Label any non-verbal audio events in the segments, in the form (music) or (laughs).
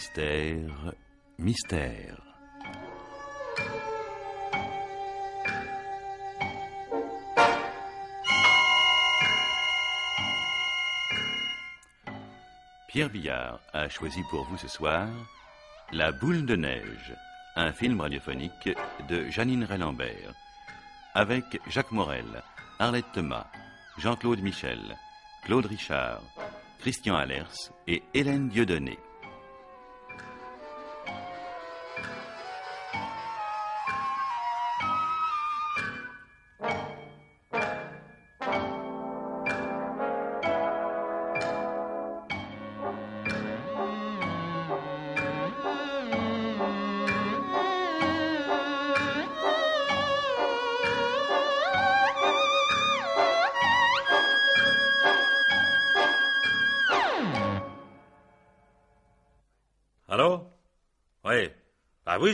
mystère, mystère. Pierre Billard a choisi pour vous ce soir La boule de neige, un film radiophonique de Janine Rélambert, avec Jacques Morel, Arlette Thomas, Jean-Claude Michel, Claude Richard, Christian Allers et Hélène Dieudonné.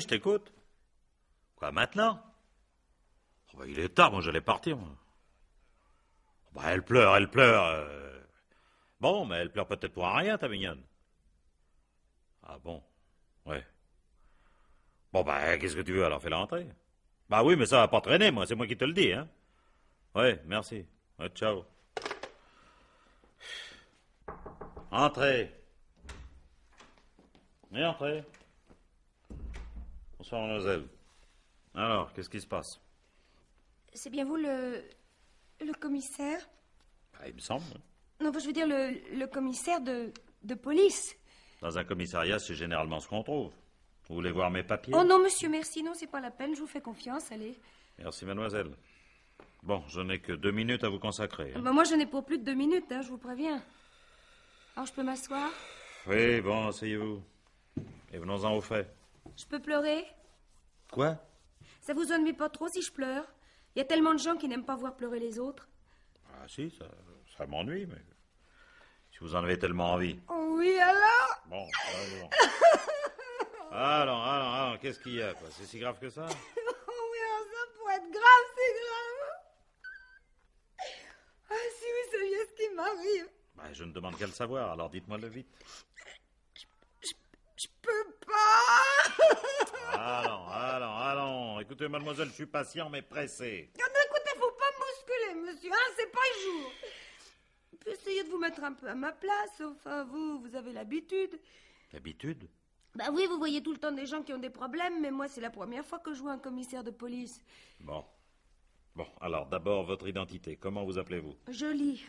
je t'écoute. Quoi, maintenant oh, bah, Il est tard, moi j'allais partir. Oh, bah, elle pleure, elle pleure. Euh. Bon, mais elle pleure peut-être pour rien, ta mignonne. Ah bon Ouais. Bon, bah qu'est-ce que tu veux alors Fais-la rentrée Bah oui, mais ça va pas traîner, moi, c'est moi qui te le dis, hein. Ouais, merci. ciao. Entrez. Mais entrez. Bonsoir, mademoiselle. Alors, qu'est-ce qui se passe C'est bien vous le. le commissaire ah, Il me semble. Non, je veux dire le, le commissaire de, de police. Dans un commissariat, c'est généralement ce qu'on trouve. Vous voulez voir mes papiers Oh non, monsieur, merci. Non, c'est pas la peine. Je vous fais confiance. Allez. Merci, mademoiselle. Bon, je n'ai que deux minutes à vous consacrer. Hein. Bah, moi, je n'ai pour plus de deux minutes, hein, je vous préviens. Alors, je peux m'asseoir Oui, bon, asseyez-vous. Et venons-en au fait. Je peux pleurer Quoi Ça vous ennuie pas trop si je pleure Il y a tellement de gens qui n'aiment pas voir pleurer les autres. Ah si, ça, ça m'ennuie, mais... Si vous en avez tellement envie. oui, alors Bon, alors... alors, alors, alors qu'est-ce qu'il y a, C'est si grave que ça Oh (laughs) oui, alors ça pourrait être grave, c'est grave. Ah si vous saviez ce qui m'arrive. Ben, je ne demande qu'à le savoir, alors dites-moi-le vite. Je, peux pas. Alors, ah, écoutez, mademoiselle, je suis patient mais pressé. Non, écoutez, faut pas me bousculer, monsieur, hein, c'est pas le jour. Puis essayer de vous mettre un peu à ma place, enfin, vous, vous avez l'habitude. L'habitude Bah oui, vous voyez tout le temps des gens qui ont des problèmes, mais moi, c'est la première fois que je vois un commissaire de police. Bon. Bon, alors, d'abord, votre identité. Comment vous appelez-vous Jolie,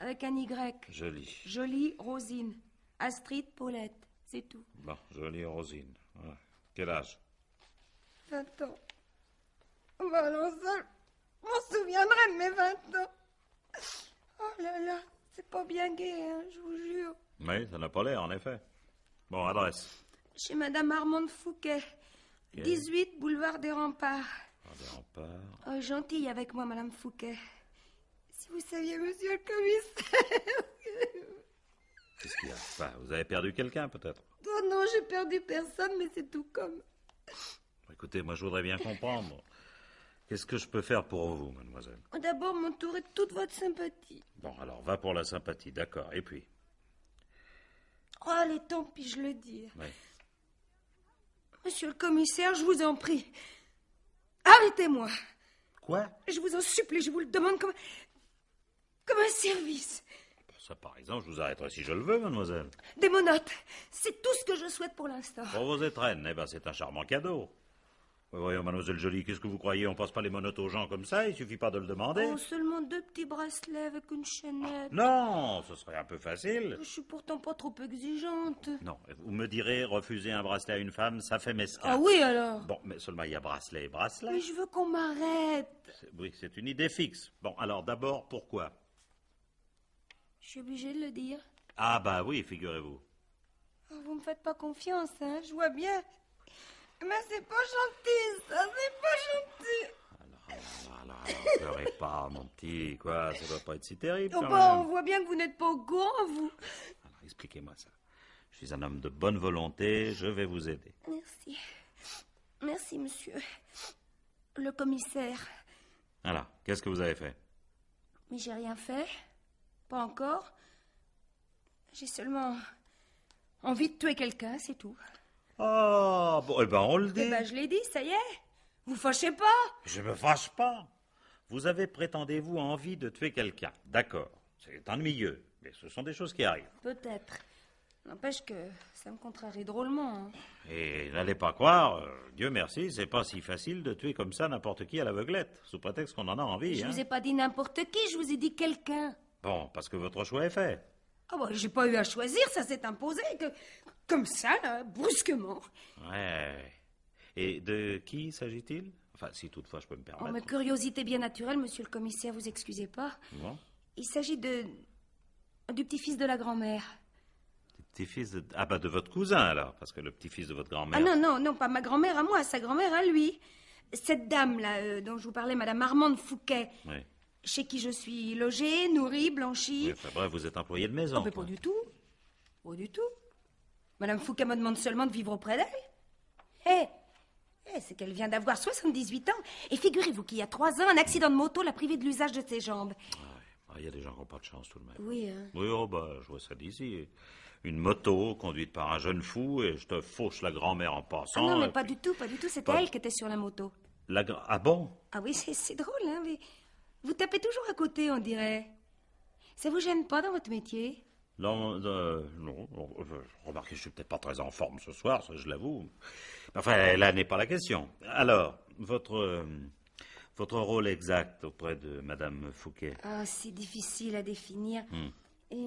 avec un Y. Jolie. Jolie Rosine. Astrid Paulette, c'est tout. Bon, Jolie Rosine. Quel âge 20 ans. Valençal je m'en souviendrai de mes 20 ans. Oh là là, c'est pas bien gay, hein, je vous jure. Mais ça n'a pas l'air, en effet. Bon, adresse. Chez Madame Armande Fouquet, 18 boulevard des Remparts. Ah, des Remparts. Oh, gentille avec moi, Madame Fouquet. Si vous saviez, monsieur le commissaire. Qu'est-ce qu'il y a Vous avez perdu quelqu'un, peut-être Oh non, j'ai perdu personne, mais c'est tout comme. Écoutez, moi, je voudrais bien comprendre. Qu'est-ce que je peux faire pour vous, mademoiselle oh, D'abord, m'entourer de toute votre sympathie. Bon, alors, va pour la sympathie, d'accord. Et puis Oh, allez, tant pis, je le dire. Monsieur le commissaire, je vous en prie. Arrêtez-moi. Quoi Je vous en supplie, je vous le demande comme, comme un service. Ça, par exemple, je vous arrêterai si je le veux, mademoiselle. Des monotes, c'est tout ce que je souhaite pour l'instant. Pour vos étrennes, eh ben, c'est un charmant cadeau. Oui, voyons, mademoiselle Jolie, qu'est-ce que vous croyez On passe pas les monotes aux gens comme ça, il suffit pas de le demander. Oh, seulement deux petits bracelets avec une chaînette. Non, ce serait un peu facile. Je suis pourtant pas trop exigeante. Non, vous me direz, refuser un bracelet à une femme, ça fait mesquin. Ah oui, alors Bon, mais seulement il y a bracelet et bracelet. Mais je veux qu'on m'arrête. Oui, c'est une idée fixe. Bon, alors d'abord, pourquoi Je suis obligée de le dire. Ah bah oui, figurez-vous. Oh, vous me faites pas confiance, hein Je vois bien. Mais c'est pas gentil, ça, c'est pas gentil. Alors, alors, alors, pleurez pas, mon petit, quoi, ça doit pas être si terrible. Oh, bon, bah, on voit bien que vous n'êtes pas au courant, vous. Alors, ah expliquez-moi ça. Je suis un homme de bonne volonté, je vais vous aider. Merci. Merci, monsieur. Le commissaire. Alors, qu'est-ce que vous avez fait Mais j'ai rien fait. Pas encore. J'ai seulement envie de tuer quelqu'un, c'est tout. Ah, bon, eh ben on le dit. Eh ben je l'ai dit, ça y est. Vous fâchez pas Je me fâche pas. Vous avez, prétendez-vous, envie de tuer quelqu'un. D'accord. C'est ennuyeux, mais ce sont des choses qui arrivent. Peut-être. N'empêche que ça me contrarie drôlement. Hein. Et n'allez pas croire, euh, Dieu merci, c'est pas si facile de tuer comme ça n'importe qui à l'aveuglette, sous prétexte qu'on en a envie. Je ne hein. vous ai pas dit n'importe qui, je vous ai dit quelqu'un. Bon, parce que votre choix est fait. Ah bah j'ai pas eu à choisir, ça s'est imposé. Que, comme ça, là, brusquement. Ouais. Et de qui s'agit-il Enfin, si toutefois je peux me oh, permettre. En curiosité bien naturelle, monsieur le commissaire, vous excusez pas. Il s'agit de. du petit-fils de la grand-mère. petit-fils de. Ah, bah, de votre cousin alors, parce que le petit-fils de votre grand-mère. Ah non, non, non, pas ma grand-mère à moi, sa grand-mère à lui. Cette dame-là, euh, dont je vous parlais, madame Armande Fouquet. Oui. Chez qui je suis logée, nourrie, blanchie. Oui, enfin, bref, vous êtes employée de maison. Oh, ah, mais ben, pas du tout. Pas du tout. Madame Foucault me demande seulement de vivre auprès d'elle. Hé eh, eh, C'est qu'elle vient d'avoir 78 ans. Et figurez-vous qu'il y a trois ans, un accident de moto l'a privée de l'usage de ses jambes. Ah, ah il y a des gens qui n'ont pas de chance tout le même. Oui, hein? Oui, oh, bah, je vois ça d'ici. Une moto conduite par un jeune fou et je te fauche la grand-mère en ah passant. non, mais pas du tout, pas du tout. C'était elle qui était sur la moto. La... Ah bon Ah oui, c'est drôle, hein, mais vous tapez toujours à côté, on dirait. Ça vous gêne pas dans votre métier euh, non, remarquez, je suis peut-être pas très en forme ce soir, je l'avoue. Enfin, là n'est pas la question. Alors, votre, euh, votre rôle exact auprès de Madame Fouquet ah, C'est difficile à définir. Hmm. Et,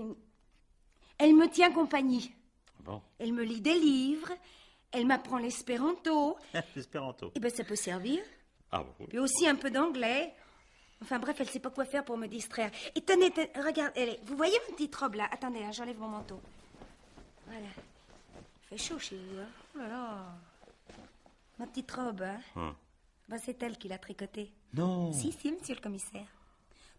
elle me tient compagnie. Ah bon. Elle me lit des livres, elle m'apprend l'espéranto. (laughs) l'espéranto Eh bien, ça peut servir. Ah oui. aussi un peu d'anglais. Enfin bref, elle sait pas quoi faire pour me distraire. Et tenez, regardez, est. vous voyez ma petite robe là Attendez, hein, j'enlève mon manteau. Voilà. Il fait chaud chez vous, hein. oh Ma petite robe, hein hum. bah, c'est elle qui l'a tricotée. Non Si, si, monsieur le commissaire.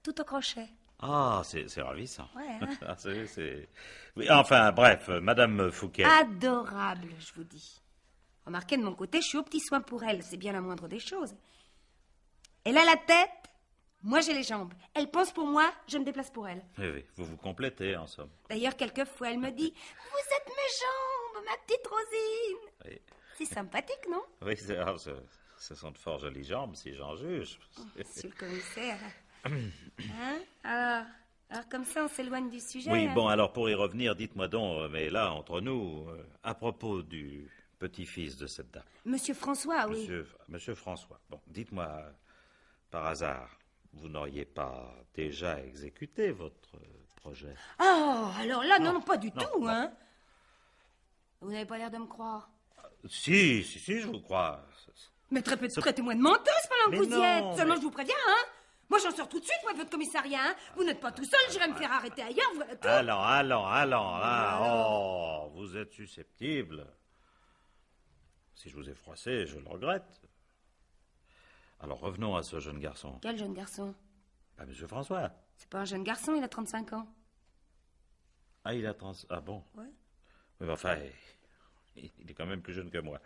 Tout au crochet. Ah, c'est ravissant. Ouais. Hein. (laughs) Ah, enfin, bref, Madame Fouquet. Adorable, je vous dis. Remarquez, de mon côté, je suis au petit soin pour elle. C'est bien la moindre des choses. Elle a la tête moi, j'ai les jambes. Elle pense pour moi, je me déplace pour elle. Oui, eh oui, vous vous complétez, en somme. D'ailleurs, quelquefois, elle me dit (laughs) Vous êtes mes jambes, ma petite Rosine. Oui. C'est sympathique, non Oui, ah, ce, sont de fort jolies jambes, si j'en juge. monsieur oh, le commissaire. Hein alors, alors, comme ça, on s'éloigne du sujet. Oui, hein bon, alors pour y revenir, dites-moi donc, euh, mais là, entre nous, euh, à propos du petit-fils de cette dame. Monsieur François, oui. monsieur François, bon, dites-moi, par hasard, vous n'auriez pas déjà exécuté votre euh, projet. Ah, alors là, non, non pas du tout, hein Vous n'avez pas l'air de me croire. Euh, si, si, si, je vous crois. Mais très moi de menteuse pendant que vous y êtes. Seulement, je vous préviens, hein moi, j'en sors tout de suite, moi, de votre commissariat. Hein. vous n'êtes pas tout seul, je vais me faire arrêter ailleurs. Alors, Allons, allons, allons. Oh, vous êtes susceptible. Si je vous ai froissé, je le regrette. Alors revenons à ce jeune garçon. Quel jeune garçon ah, monsieur François. C'est pas un jeune garçon, il a 35 ans. Ah, il a 30. Ah bon Oui. Mais enfin, il, est quand même plus jeune que moi.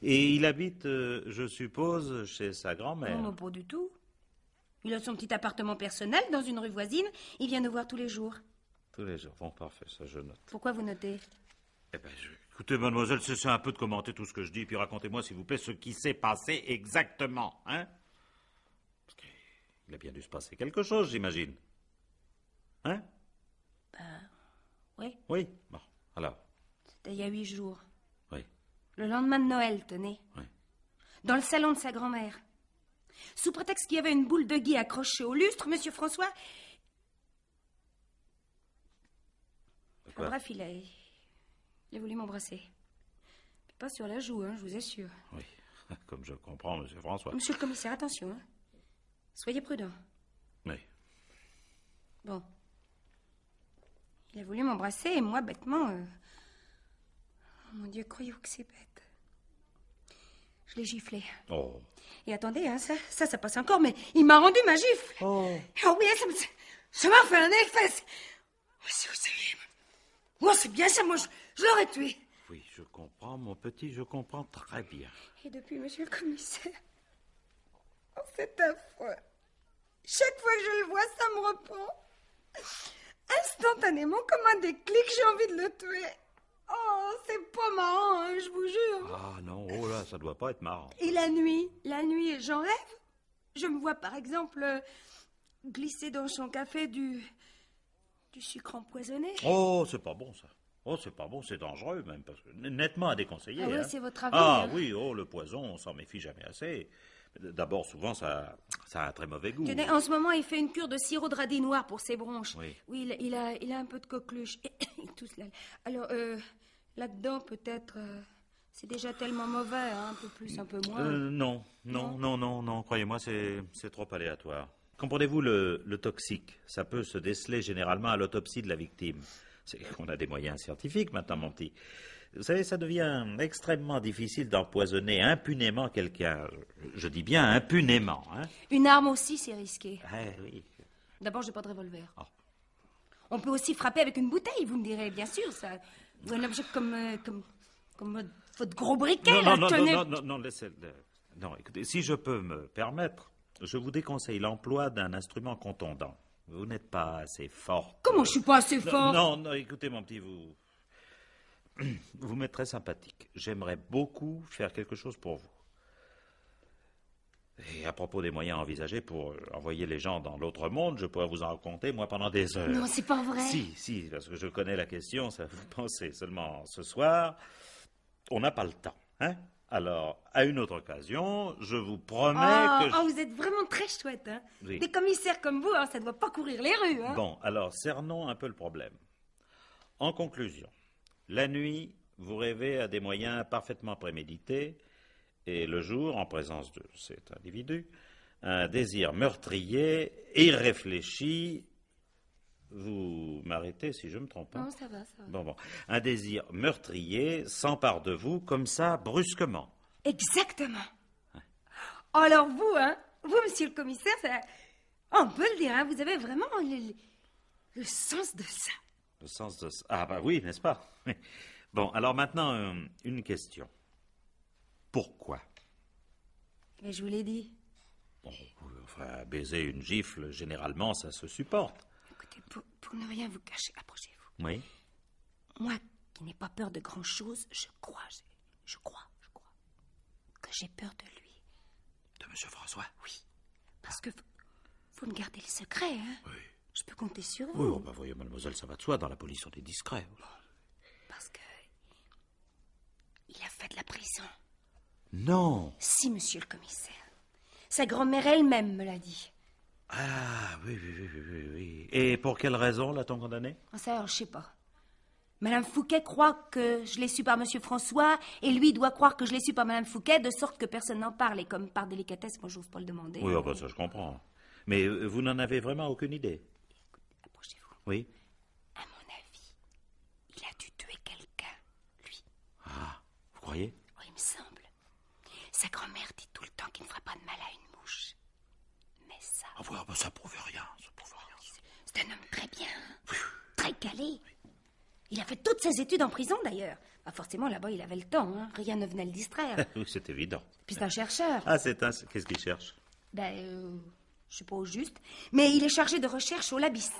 Et il habite, euh, je suppose, chez sa grand-mère. Non, non, pas du tout. Il a son petit appartement personnel dans une rue voisine. Il vient nous voir tous les jours. Tous les jours. Bon, parfait, ça je note. Pourquoi vous notez Eh bien, écoutez, mademoiselle, cessez un peu de commenter tout ce que je dis, puis racontez-moi, s'il vous plaît, ce qui s'est passé exactement, hein il a bien dû se passer quelque chose, j'imagine. Hein Ben, oui. Oui, bon, alors. C'était il y a huit jours. Oui. Le lendemain de Noël, tenez. Oui. Dans le salon de sa grand-mère. Sous prétexte qu'il y avait une boule de gui accrochée au lustre, Monsieur François. Enfin, ah, bref, il a, il a voulu m'embrasser. Pas sur la joue, hein, je vous assure. Oui, (laughs) comme je comprends, Monsieur François. Monsieur le commissaire, attention. Hein. Soyez prudent. Oui. Bon. Il a voulu m'embrasser et moi, bêtement. Oh, mon Dieu, croyez-vous que c'est bête Je l'ai giflé. Oh. Et attendez, hein, ça, ça, passe encore, mais il m'a rendu ma gifle. Oh. Ah oui, ça, ça m'a fait un effet. Oh, Moi, oh, c'est bien ça, moi, je, l'aurais tué. Oui, je comprends, mon petit, je comprends très bien. Et depuis, monsieur le commissaire, oh, c'est affreux. Chaque fois que je le vois, ça me reprend. Instantanément, comme un déclic, j'ai envie de le tuer. Oh, c'est pas marrant, hein, je vous jure. Ah non, oh là, ça doit pas être marrant. Et la nuit, la nuit, j'en rêve. Je me vois par exemple euh, glisser dans son café du du sucre empoisonné. Oh, c'est pas bon ça. Oh, c'est pas bon, c'est dangereux même, parce que nettement à déconseiller. Ah oui, hein. c'est votre avis. Ah hein. oui, oh, le poison, on s'en méfie jamais assez. D'abord, souvent, ça, a un très mauvais goût. en ce moment, il fait une cure de sirop de radis noir pour ses bronches. Oui, il, a, un peu de coqueluche. (coughs) Alors, euh, là-dedans, peut-être. Euh, c'est déjà tellement mauvais, hein, un peu plus, un peu moins. Euh, non, non, non, non, non, croyez-moi, c'est trop aléatoire. Comprenez-vous le, toxique Ça peut se déceler généralement à l'autopsie de la victime. On a des moyens scientifiques maintenant, petit vous savez, ça devient extrêmement difficile d'empoisonner impunément quelqu'un. Je dis bien impunément. Hein. Une arme aussi, c'est risqué. Ah, oui. D'abord, j'ai pas de revolver. On peut aussi frapper avec une bouteille, vous me direz, bien sûr, ça. un objet euh, comme, comme, votre gros briquet. là, non, non, non, non, non, laissez. Non, écoutez, si je peux me permettre, je vous déconseille l'emploi d'un instrument contondant. Vous n'êtes pas assez fort. Comment je suis pas assez fort Non, non, écoutez, mon petit, vous. (clears throat) vous m'êtes très sympathique. J'aimerais beaucoup faire quelque chose pour vous. Et à propos des moyens envisagés pour envoyer les gens dans l'autre monde, je pourrais vous en raconter, moi, pendant des heures. Non, c'est pas vrai. Si, si, parce que je connais la question, ça vous pensez. Seulement, ce soir, on n'a pas le temps, hein alors, à une autre occasion, je vous promets oh, que... Oh, vous êtes vraiment très chouette, hein Des commissaires comme vous, hein, ça ne doit pas courir les rues, hein Bon, alors, cernons un peu le problème. En conclusion, la nuit, vous rêvez à des moyens parfaitement prémédités, et le jour, en présence de cet individu, un désir meurtrier, irréfléchi, vous m'arrêtez si je me trompe. pas hein Non, ça va, ça va. Bon, Un désir meurtrier s'empare de vous comme ça, brusquement. Exactement. Alors vous, hein, vous, monsieur le commissaire, on peut le dire, hein, vous avez vraiment le sens de ça. Le sens de... Ah bah oui, n'est-ce pas (laughs) Bon, alors maintenant, euh, une question. Pourquoi Mais je vous l'ai dit. Bon, enfin, baiser une gifle, généralement, ça se supporte. Écoutez, pour, ne rien vous cacher, approchez-vous. Oui. Moi, qui n'ai pas peur de grand-chose, je crois, je, crois, je crois, que j'ai peur de lui. De Monsieur François Oui. Parce que vous, vous me gardez le secret, hein Oui. Je peux compter sur vous. Oui, oh, bah, mademoiselle, ça va de soi. Dans la police, on est discret. Parce que. Il a fait de la prison. Non. Si, monsieur le commissaire. Sa grand-mère elle-même me l'a dit. Ah, oui, oui, oui, oui, oui. Et pour quelle raison l'a-t-on condamné Ça, je sais pas. Madame Fouquet croit que je l'ai su par Monsieur François, et lui doit croire que je l'ai su par Madame Fouquet, de sorte que personne n'en parle, et comme par délicatesse, moi j'ose pas le demander. Oui, oh, bah, ça je comprends. Mais euh, vous n'en avez vraiment aucune idée oui. À mon avis, il a dû tuer quelqu'un, lui. Ah, vous croyez Oui, il me semble. Sa grand-mère dit tout le temps qu'il ne fera pas de mal à une mouche. Mais ça. Ah, ouais, ah, bah, ça prouve rien. Ça prouve rien. C'est un homme très bien, hein. très calé. Il a fait toutes ses études en prison d'ailleurs. Bah, forcément, là-bas, il avait le temps. Hein. Rien ne venait le distraire. (laughs) oui, c'est évident. Puis c'est un chercheur. Ah, c'est un. Qu'est-ce qu'il cherche Ben, euh, je sais pas au juste. Mais il est chargé de recherche au Labis.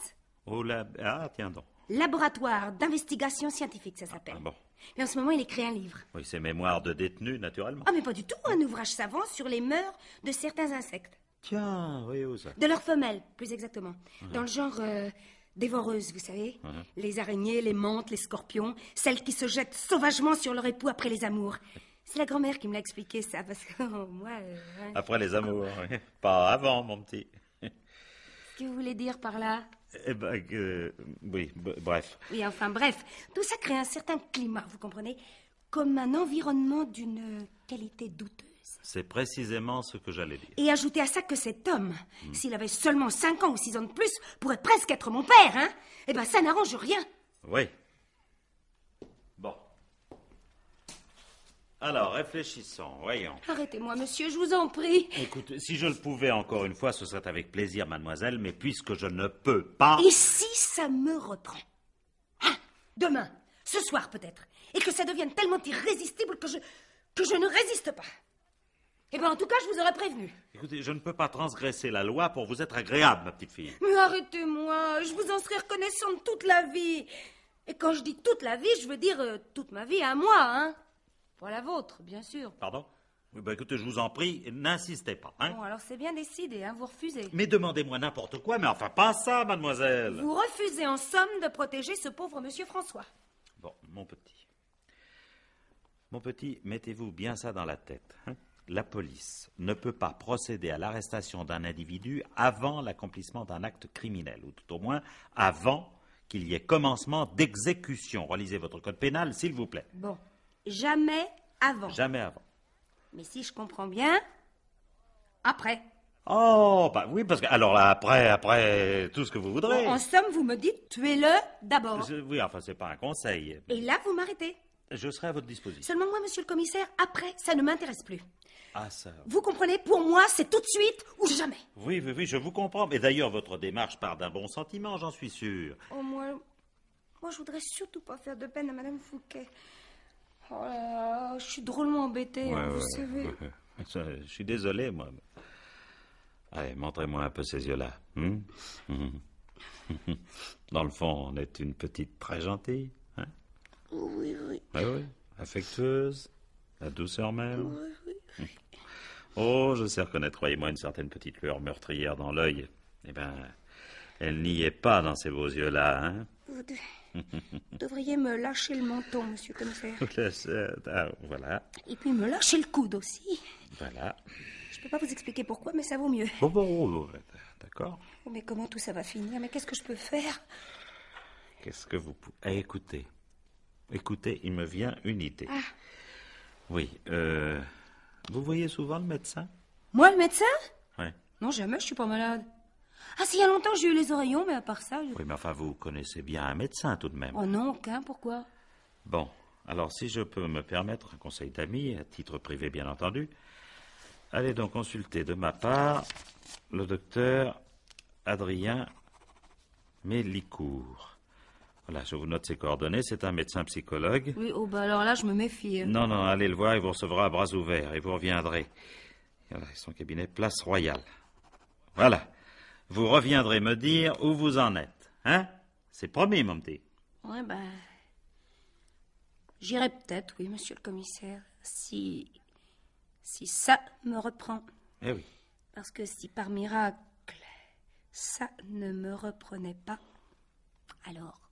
Ah, tiens Laboratoire d'investigation scientifique, ça ah, s'appelle. Mais en ce moment, il écrit un livre. Oui, c'est mémoire de détenus, naturellement. Ah, mais pas du tout, un ouvrage savant sur les mœurs de certains insectes. Tiens, voyez-vous ça De leurs femelles, plus exactement. Dans le genre euh, dévoreuses, dévoreuse, vous savez. Les araignées, les mantes, les scorpions, celles qui se jettent sauvagement sur leur époux après les amours. C'est la grand-mère qui me l'a expliqué, ça, parce que (laughs) oh, moi. Euh, après les amours, oui. Pas avant, mon petit. Qu'est-ce que vous voulez dire par là eh ben, euh, oui, bref. Oui, enfin, bref. Tout ça crée un certain climat, vous comprenez Comme un environnement d'une qualité douteuse. C'est précisément ce que j'allais dire. Et ajoutez à ça que cet homme, hmm. s'il avait seulement 5 ans ou 6 ans de plus, pourrait presque être mon père, hein Eh ben, ça n'arrange rien. Oui, Alors, réfléchissons, voyons. Arrêtez-moi, monsieur, je vous en prie. Écoutez, si je le pouvais encore une fois, ce serait avec plaisir, mademoiselle, mais puisque je ne peux pas. Et si ça me reprend ah, Demain, ce soir peut-être, et que ça devienne tellement irrésistible que je. que je ne résiste pas. Eh bien, en tout cas, je vous aurais prévenu. Écoutez, je ne peux pas transgresser la loi pour vous être agréable, ma petite fille. Mais arrêtez-moi, je vous en serai reconnaissante toute la vie. Et quand je dis toute la vie, je veux dire euh, toute ma vie à moi, hein. Pour la vôtre, bien sûr. Pardon oui, bah, écoutez, je vous en prie, n'insistez pas. Hein. bon, alors c'est bien décidé, hein, vous refusez. Mais demandez-moi n'importe quoi, mais enfin pas ça, mademoiselle. Vous refusez en somme de protéger ce pauvre monsieur François. Bon, mon petit. Mon petit, mettez-vous bien ça dans la tête. Hein. la police ne peut pas procéder à l'arrestation d'un individu avant l'accomplissement d'un acte criminel, ou tout au moins avant qu'il y ait commencement d'exécution. Relisez votre code pénal, s'il vous plaît. Bon. Jamais avant. Jamais avant. Mais si je comprends bien, après. Oh, bah oui, parce que. Alors là, après, après, tout ce que vous voudrez. En, somme, vous me dites, tuez-le d'abord. Oui, enfin, c'est pas un conseil. Et là, vous m'arrêtez. Je serai à votre disposition. Seulement moi, monsieur le commissaire, après, ça ne m'intéresse plus. Ah, ça. Vous comprenez Pour moi, c'est tout de suite ou jamais. Oui, oui, oui, je vous comprends. Mais d'ailleurs, votre démarche part d'un bon sentiment, j'en suis sûr. Oh, moi, moi, je voudrais surtout pas faire de peine à Madame Fouquet. Oh je suis drôlement embêté, hein, vous savez. (laughs) je suis désolé, moi. Allez, montrez-moi un peu ces yeux-là. Hmm? (laughs) Dans le fond, on est une petite très gentille. Hein? Oui, oui. Ah affectueuse, la douceur même. oui, (laughs) Oh, je sais reconnaître, croyez-moi, une certaine petite lueur meurtrière dans l'œil. Eh bien, elle n'y est pas dans ces beaux yeux-là. Hein? Vous devriez me lâcher le menton, monsieur le commissaire. (laughs) Ah, voilà. Et puis me lâcher le coude aussi. Voilà. Je ne peux pas vous expliquer pourquoi, mais ça vaut mieux. Bon, bon, ben, d'accord. Oh, mais comment tout ça va finir Mais qu'est-ce que je peux faire Qu'est-ce que vous pouvez... Eh, écoutez. Écoutez, il me vient une idée. Ah. Oui. Euh, vous voyez souvent le médecin Moi, le médecin Oui. Non, jamais, je ne suis pas malade. Ah, si, il y a longtemps, j'ai eu les oreillons, mais à part ça. Oui, mais enfin, vous connaissez bien un médecin tout de même. Oh non, aucun, pourquoi Bon, alors si je peux me permettre un conseil d'ami, à titre privé bien entendu, allez donc consulter de ma part le docteur Adrien Mélicourt. Voilà, je vous note ses coordonnées. C'est un médecin psychologue. Oui, oh, bah alors là, je me méfie. Non, non, allez le voir, il vous recevra à bras ouverts et vous reviendrez. Voilà, son cabinet, place royale. Voilà vous reviendrez me dire où vous en êtes. Hein C'est promis, mon petit. Ouais, ben. J'irai peut-être, oui, monsieur le commissaire, si. si ça me reprend. Eh oui. Parce que si par miracle, ça ne me reprenait pas, alors.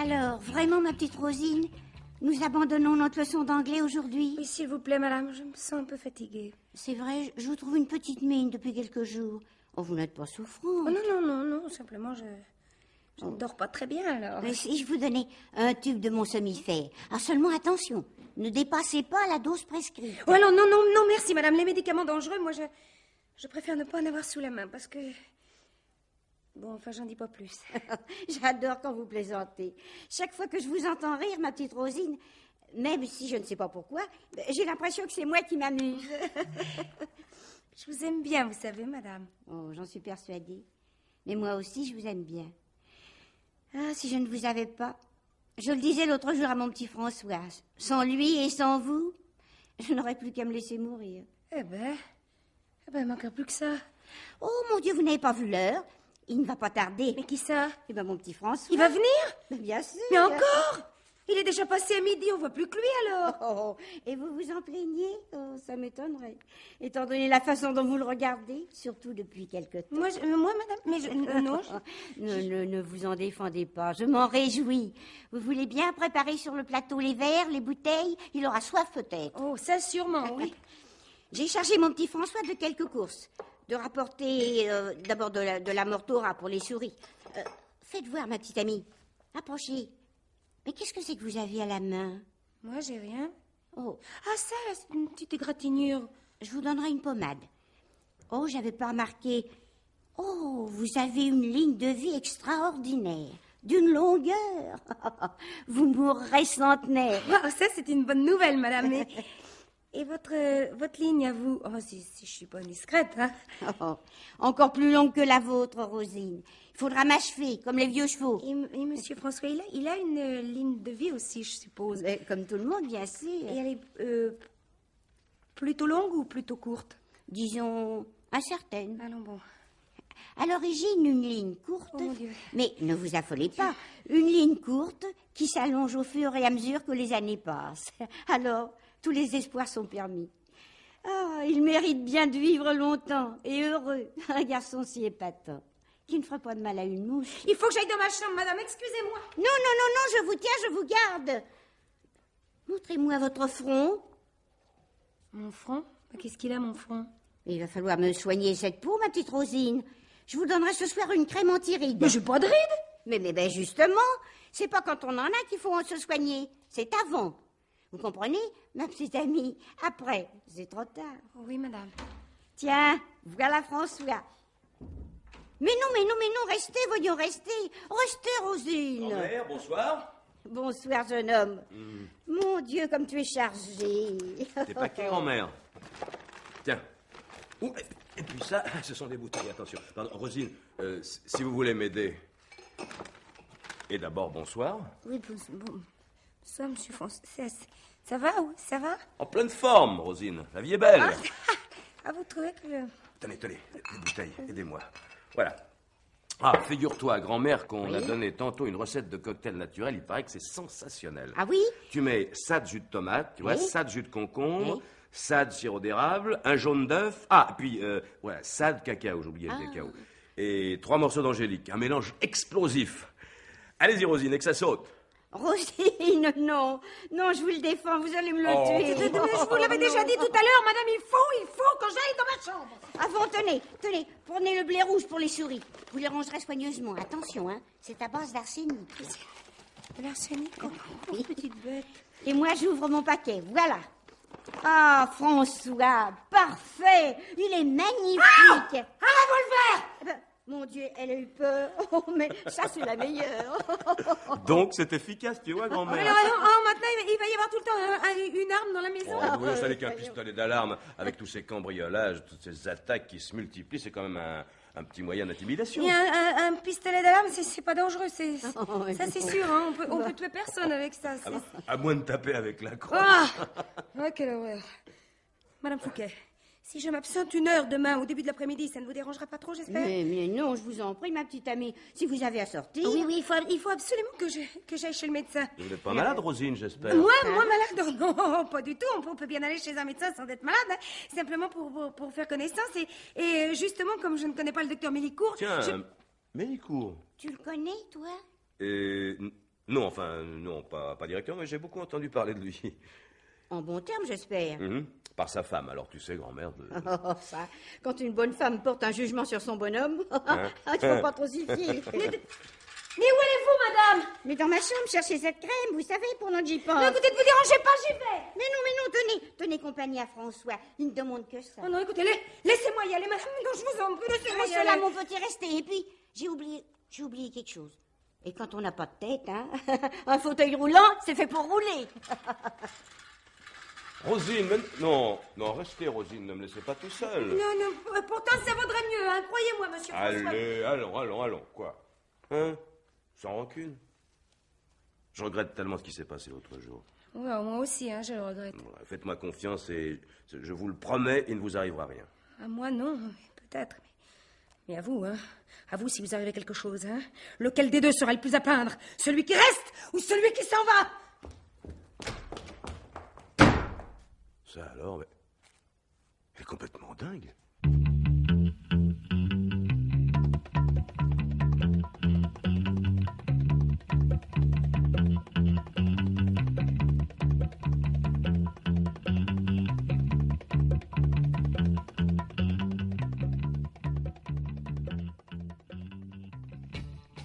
Alors, vraiment, ma petite Rosine, nous abandonnons notre leçon d'anglais aujourd'hui. Oui, s'il vous plaît, madame, je me sens un peu fatiguée. C'est vrai, je vous trouve une petite mine depuis quelques jours. Oh, vous n'êtes pas souffrante. Oh, non, non, non, non, simplement, je. Je ne dors pas très bien, alors. Mais si je vous donnais un tube de mon semi-fait. Ah, seulement attention, ne dépassez pas la dose prescrite. Oh, non, non, non, merci, madame. Les médicaments dangereux, moi, je. Je préfère ne pas en avoir sous la main parce que Bon, enfin, j'en dis pas plus. (laughs) J'adore quand vous plaisantez. Chaque fois que je vous entends rire, ma petite Rosine, même si je ne sais pas pourquoi, j'ai l'impression que c'est moi qui m'amuse. (laughs) je vous aime bien, vous savez, madame. Oh, j'en suis persuadée. Mais moi aussi, je vous aime bien. Ah, si je ne vous avais pas. Je le disais l'autre jour à mon petit François. Sans lui et sans vous, je n'aurais plus qu'à me laisser mourir. Eh ben, eh ben, manque plus que ça. Oh mon Dieu, vous n'avez pas vu l'heure. Il ne va pas tarder. Mais qui ça Eh bien, mon petit François. Il va venir Bien sûr. Mais encore Il est déjà passé à midi, on voit plus que lui alors. Oh, oh, oh. Et vous vous en plaignez Ça m'étonnerait. Étant donné la façon dont vous le regardez, surtout depuis quelque temps. Moi, madame, mais je, (laughs) euh, non. ne, ne, vous en défendez pas, je m'en réjouis. Vous voulez bien préparer sur le plateau les verres, les bouteilles Il aura soif peut-être. Oh, ça sûrement, oui. (laughs) J'ai chargé mon petit François de quelques courses de rapporter euh, d'abord de la, de la pour les souris. Euh, faites voir, ma petite amie. Approchez. Mais qu'est-ce que c'est que vous avez à la main Moi, j'ai rien. Oh. Ah, ça, c'est une petite égratignure. Je vous donnerai une pommade. Oh, j'avais pas remarqué. Oh, vous avez une ligne de vie extraordinaire, d'une longueur. (laughs) vous mourrez centenaire. ça, c'est une bonne nouvelle, madame. (laughs) Et votre, euh, votre ligne à vous Oh, si, si je suis pas discrète, hein (laughs) oh, Encore plus longue que la vôtre, Rosine. Il faudra m'achever, comme les vieux chevaux. Et, Monsieur François, il a, une euh, ligne de vie aussi, je suppose. comme tout le monde, bien sûr. Et elle est euh, plutôt longue ou plutôt courte Disons, incertaine. Allons bon. À l'origine, une ligne courte, oh, mais ne vous affolez pas, une ligne courte qui s'allonge au fur et à mesure que les années passent. (laughs) Alors, tous les espoirs sont permis. Ah, il mérite bien de vivre longtemps et heureux, (laughs) un garçon si épatant, qui ne fera pas de mal à une mouche. Il faut que j'aille dans ma chambre, madame, excusez-moi. Non, non, non, non, je vous tiens, je vous garde. Montrez-moi votre front. Mon front Qu'est-ce qu'il a, mon front Il va falloir me soigner cette peau, ma petite Rosine. Je vous donnerai ce soir une crème anti ride Mais j'ai pas de rides Mais, mais ben justement, c'est pas quand on en a qu'il faut se soigner, c'est avant. Vous comprenez, ma petite amie Après, c'est trop tard. Oui, madame. Tiens, voilà François. Mais non, mais non, mais non, restez, voyons, restez. Restez, Rosine. Grand-mère, bonsoir. Bonsoir, jeune homme. Hmm. Mon Dieu, comme tu es chargé. T'es paquets, grand-mère. Tiens. et puis ça, (laughs) ce sont des bouteilles, attention. Pardon, Rosine, euh, si vous voulez m'aider. Et d'abord, bonsoir. Oui, bonsoir. Ça, monsieur François, ça va ou ça va En pleine forme, Rosine. La vie est belle. Ah, ah, ah vous trouvez que... Tenez, tenez, les bouteilles, aidez-moi. Voilà. Ah, figure-toi, grand-mère, qu'on a donné tantôt une recette de cocktail naturel. Il paraît que c'est sensationnel. Ah oui Tu mets ça de jus de tomate, tu vois, ça de jus de concombre, ça de sirop d'érable, un jaune d'œuf. Ah, puis, voilà, ça de cacao, j'ai oublié le ah. cacao. Et trois morceaux d'angélique, un mélange explosif. Allez-y, Rosine, et que ça saute. Rosine, (laughs) non, non, je vous le défends, vous allez me le oh. tuer. Je, vous l'avais oh, déjà dit tout à l'heure, madame, il faut, il faut que j'aille dans ma chambre. Avant, tenez, tenez, prenez le blé rouge pour les souris. Vous les rangerez soigneusement, attention, hein, c'est à base d'arsenic. l'arsenic oh, oh petite bête. Et moi, j'ouvre mon paquet, voilà. Ah, François, parfait, il est magnifique. Ah, ah un eh ben, revolver mon Dieu, elle a eu peur. (laughs) Oh, mais ça, c'est la meilleure. (laughs) Donc, c'est efficace, tu vois, grand-mère. Alors, oh, maintenant, il va y avoir tout le temps une arme dans la maison. Vous oui, ça qu'un euh, pistolet d'alarme. Avec tous ces cambriolages, toutes ces attaques qui se multiplient, c'est quand même un, petit moyen d'intimidation. Un, un, pistolet d'alarme, c'est pas dangereux. c'est (laughs) ah ça, c'est sûr. Hein. on, peut, peut, tuer personne avec ça. Ah, à moins de taper avec la croix. Ah, oh, quelle horreur. Madame Fouquet. Si je m'absente une heure demain au début de l'après-midi, ça ne vous dérangera pas trop, j'espère mais, non, je vous en prie, ma petite amie. Si vous avez à sortir. Ah oui, oui, il faut, absolument que, je, que j'aille chez le médecin. Vous n'êtes pas malade, Rosine, j'espère Moi, moi hein malade Non, pas du tout. On peut, bien aller chez un médecin sans être malade. Hein. Simplement pour, pour, faire connaissance. Et, et, justement, comme je ne connais pas le docteur Mélicourt. Tiens, euh, Mélicourt. Tu le connais, toi Non, enfin, non, pas, pas directement, mais j'ai beaucoup entendu parler de lui. En bon terme, j'espère. Mmh. Par sa femme, alors tu sais, grand-mère de. (laughs) Oh, ça. Quand une bonne femme porte un jugement sur son bonhomme, tu (laughs) ne hein ah, faut pas trop s'y fier. (laughs) Mais où allez-vous, madame Mais dans ma chambre, chercher cette crème, vous savez, pour notre j'y pense. Non, écoutez, ne vous dérangez pas, j'y vais Mais non, mais non, tenez, tenez compagnie à François, il ne demande que ça. Oh non, écoutez, laissez-moi y aller, madame, non, je vous en prie, laissez-moi y aller. mon petit, restez, et puis, j'ai oublié, j'ai oublié quelque chose. Et quand on n'a pas de tête, hein, un fauteuil roulant, c'est fait pour rouler Rosine, non, non, restez, Rosine, ne me laissez pas tout seul. Non, non, euh, pourtant ça vaudrait mieux, hein, croyez-moi, monsieur François. Allez, allons, allons, allons, quoi Hein Sans rancune Je regrette tellement ce qui s'est passé l'autre jour. Oui, moi aussi, hein, je le regrette. Faites-moi confiance et je vous le promets, il ne vous arrivera rien. À ah, moi, non, peut-être, mais... mais à vous, hein À vous, si vous arrivez quelque chose, hein Lequel des deux sera le plus à plaindre Celui qui reste ou celui qui s'en va ça alors, mais... Elle est complètement dingue.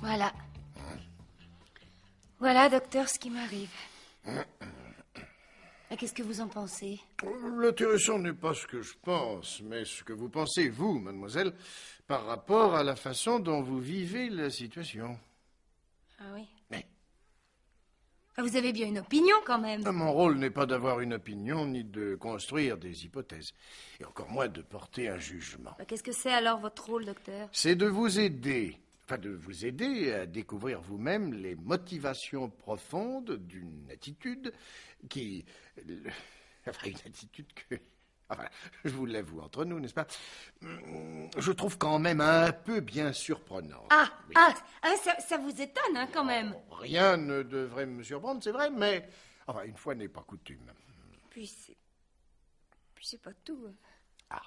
Voilà. Voilà, docteur, ce qui m'arrive. Qu'est-ce que vous en pensez L'intéressant n'est pas ce que je pense, mais ce que vous pensez, vous, mademoiselle, par rapport à la façon dont vous vivez la situation. Ah oui Mais. Ah, vous avez bien une opinion quand même. Ah, mon rôle n'est pas d'avoir une opinion ni de construire des hypothèses, et encore moins de porter un jugement. Bah, qu'est-ce que c'est alors votre rôle, docteur C'est de vous aider enfin de vous aider à découvrir vous-même les motivations profondes d'une attitude qui, euh, (laughs) enfin une attitude que, enfin, je vous l'avoue entre nous, n'est-ce pas hum, Je trouve quand même un peu bien surprenante. Ah, ah, ah ça, vous étonne hein, quand même. rien ne devrait me surprendre, c'est vrai, mais enfin une fois n'est pas coutume. Puis c'est, puis c'est pas tout. Hein. Ah.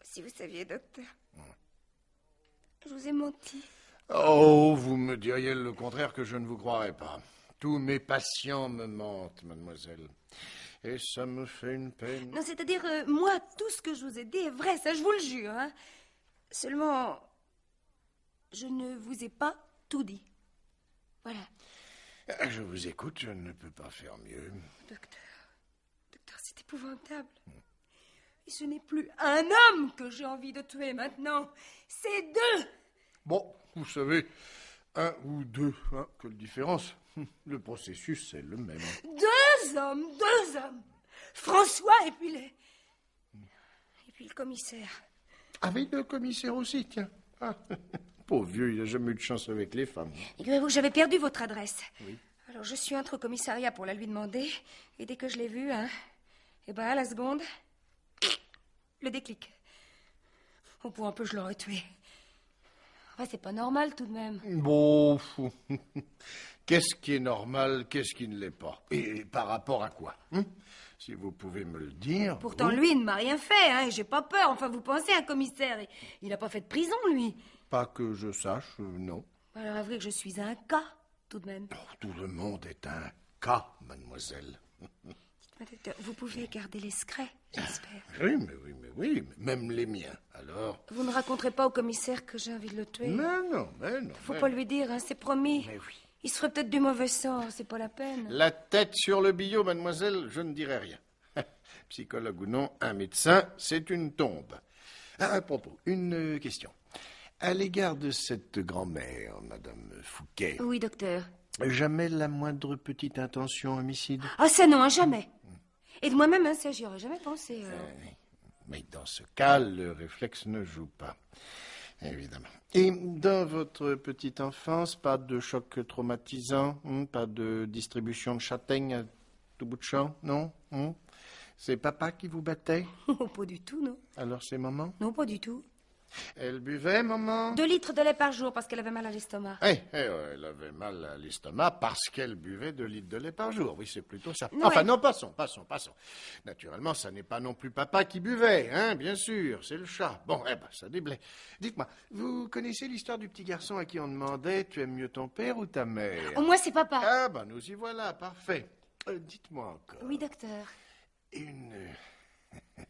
Si vous saviez, docteur. Hum. Je vous ai menti. Oh, vous me diriez le contraire que je ne vous croirais pas. Tous mes patients me mentent, mademoiselle. Et ça me fait une peine. Non, c'est-à-dire, euh, moi, tout ce que je vous ai dit est vrai, ça je vous le jure. Hein. Seulement, je ne vous ai pas tout dit. Voilà. Euh, je vous écoute, je ne peux pas faire mieux. Docteur, docteur, c'est épouvantable. Hmm ce n'est plus un homme que j'ai envie de tuer maintenant, c'est deux. Bon, vous savez, un ou deux, hein, quelle différence. (laughs) Le processus, c'est le même. Deux hommes, deux hommes. François et puis les... Et puis le commissaire. avec deux commissaires aussi, tiens. Ah, (laughs) pauvre vieux, il n'a jamais eu de chance avec les femmes. vous j'avais perdu votre adresse. Oui. Alors je suis entre au commissariat pour la lui demander. Et dès que je l'ai vue, hein, eh ben à la seconde, le déclic. Au point un peu, je l'aurais tué. Enfin, c'est pas normal tout de même. Bon, fou. (laughs) qu'est-ce qui est normal, qu'est-ce qui ne l'est pas Et par rapport à quoi hein? Si vous pouvez me le dire. Pourtant, lui, il ne m'a rien fait, hein, et j'ai pas peur. Enfin, vous pensez, un commissaire, il n'a pas fait de prison, lui. Pas que je sache, euh, non. Alors, avouez que je suis un cas, tout de même. Oh, tout le monde est un cas, mademoiselle. (laughs) Vous pouvez garder les secrets, j'espère. Ah, oui, mais oui, mais oui, même les miens, alors. Vous ne raconterez pas au commissaire que j'ai envie de le tuer Non, non, mais non. Faut pas lui dire, hein, c'est promis. Il serait peut-être du mauvais sort, c'est pas la peine. La tête sur le billot, mademoiselle, je ne dirai rien. (laughs) Psychologue ou non, un médecin, c'est une tombe. Ah, à propos, une euh, question. À l'égard de cette grand-mère, Madame Fouquet. Oui, docteur. Jamais la moindre petite intention homicide. Ah, ça non, hein, jamais. Et de moi-même, hein, ça, j'y aurais jamais pensé. Euh. Eh mais dans ce cas, le réflexe ne joue pas. Évidemment. Et dans votre petite enfance, pas de choc traumatisant, hein, pas de distribution de châtaignes tout bout de champ, non hein? C'est papa qui vous battait (laughs) oh, pas du tout, non. Alors c'est maman Non, pas du tout. Elle buvait, maman Deux litres de lait par jour parce qu'elle avait mal à l'estomac. Eh, eh oh, elle avait mal à l'estomac parce qu'elle buvait deux litres de lait par jour. Oui, c'est plutôt ça. Enfin, non, passons, passons, passons. Naturellement, ça n'est pas non plus papa qui buvait, hein, bien sûr, c'est le chat. Bon, eh ben, ça déblait, Dites-moi, vous connaissez l'histoire du petit garçon à qui on demandait « Tu aimes mieux ton père ou ta mère ?»« moi c'est papa. » Ah, ben, nous y voilà, parfait. Euh, dites-moi encore. Oui, docteur. Une... (laughs)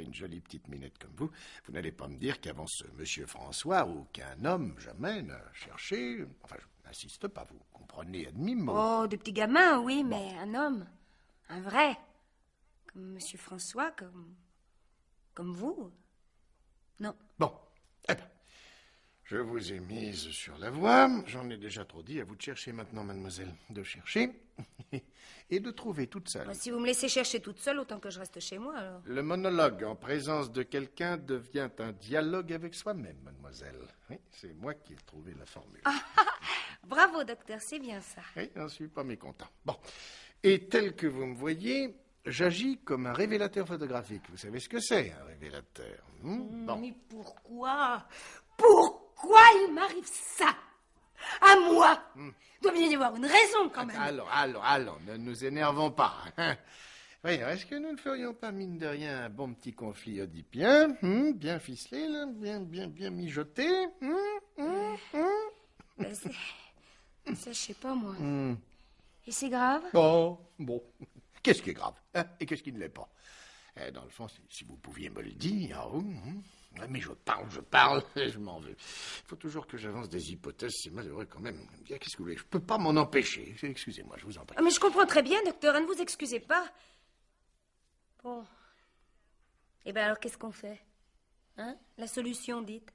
une jolie petite minette comme vous, vous n'allez pas me dire qu'avant ce monsieur François, aucun homme jamais n'a cherché. Enfin, je n'insiste pas, vous comprenez à demi Oh, de petits gamins, oui, mais un homme, un vrai, comme monsieur François, comme. comme vous. Non. Bon, eh bien, je vous ai mise sur la voie. J'en ai déjà trop dit. À vous de chercher maintenant, mademoiselle. De chercher. (laughs) et de trouver toute seule. Bah, si vous me laissez chercher toute seule, autant que je reste chez moi Le monologue en présence de quelqu'un devient un dialogue avec soi-même, mademoiselle. c'est moi qui ai trouvé la formule. Ah, ah, ah. bravo, docteur, c'est bien ça. Oui, j'en suis pas mécontent. Bon, et tel que vous me voyez, j'agis comme un révélateur photographique. Vous savez ce que c'est, un révélateur. Hmm? Hmm, mais pourquoi Pourquoi il m'arrive ça à moi Il doit bien y avoir une raison, quand même. Allons, allons, allons, ne nous énervons pas. Voyons, hein. est-ce que nous ne ferions pas, mine de rien, un bon petit conflit oedipien, hum, bien ficelé, bien, bien, bien mijoté hum, hum, euh, ben, Ça, je sais pas, moi. (laughs) Et c'est grave Oh, bon. Qu'est-ce qui est grave hein Et qu'est-ce qui ne l'est pas eh, Dans le fond, si vous pouviez me le dire. Hein, mais je parle, je parle, (laughs) je m'en veux. Il faut toujours que j'avance des hypothèses, c'est malheureux quand même. qu'est-ce que vous voulez Je peux pas m'en empêcher. Excusez-moi, je vous en prie. Ah, mais je comprends très bien, docteur, ne vous excusez pas. Bon. Eh bien, alors, qu'est-ce qu'on fait Hein La solution, dites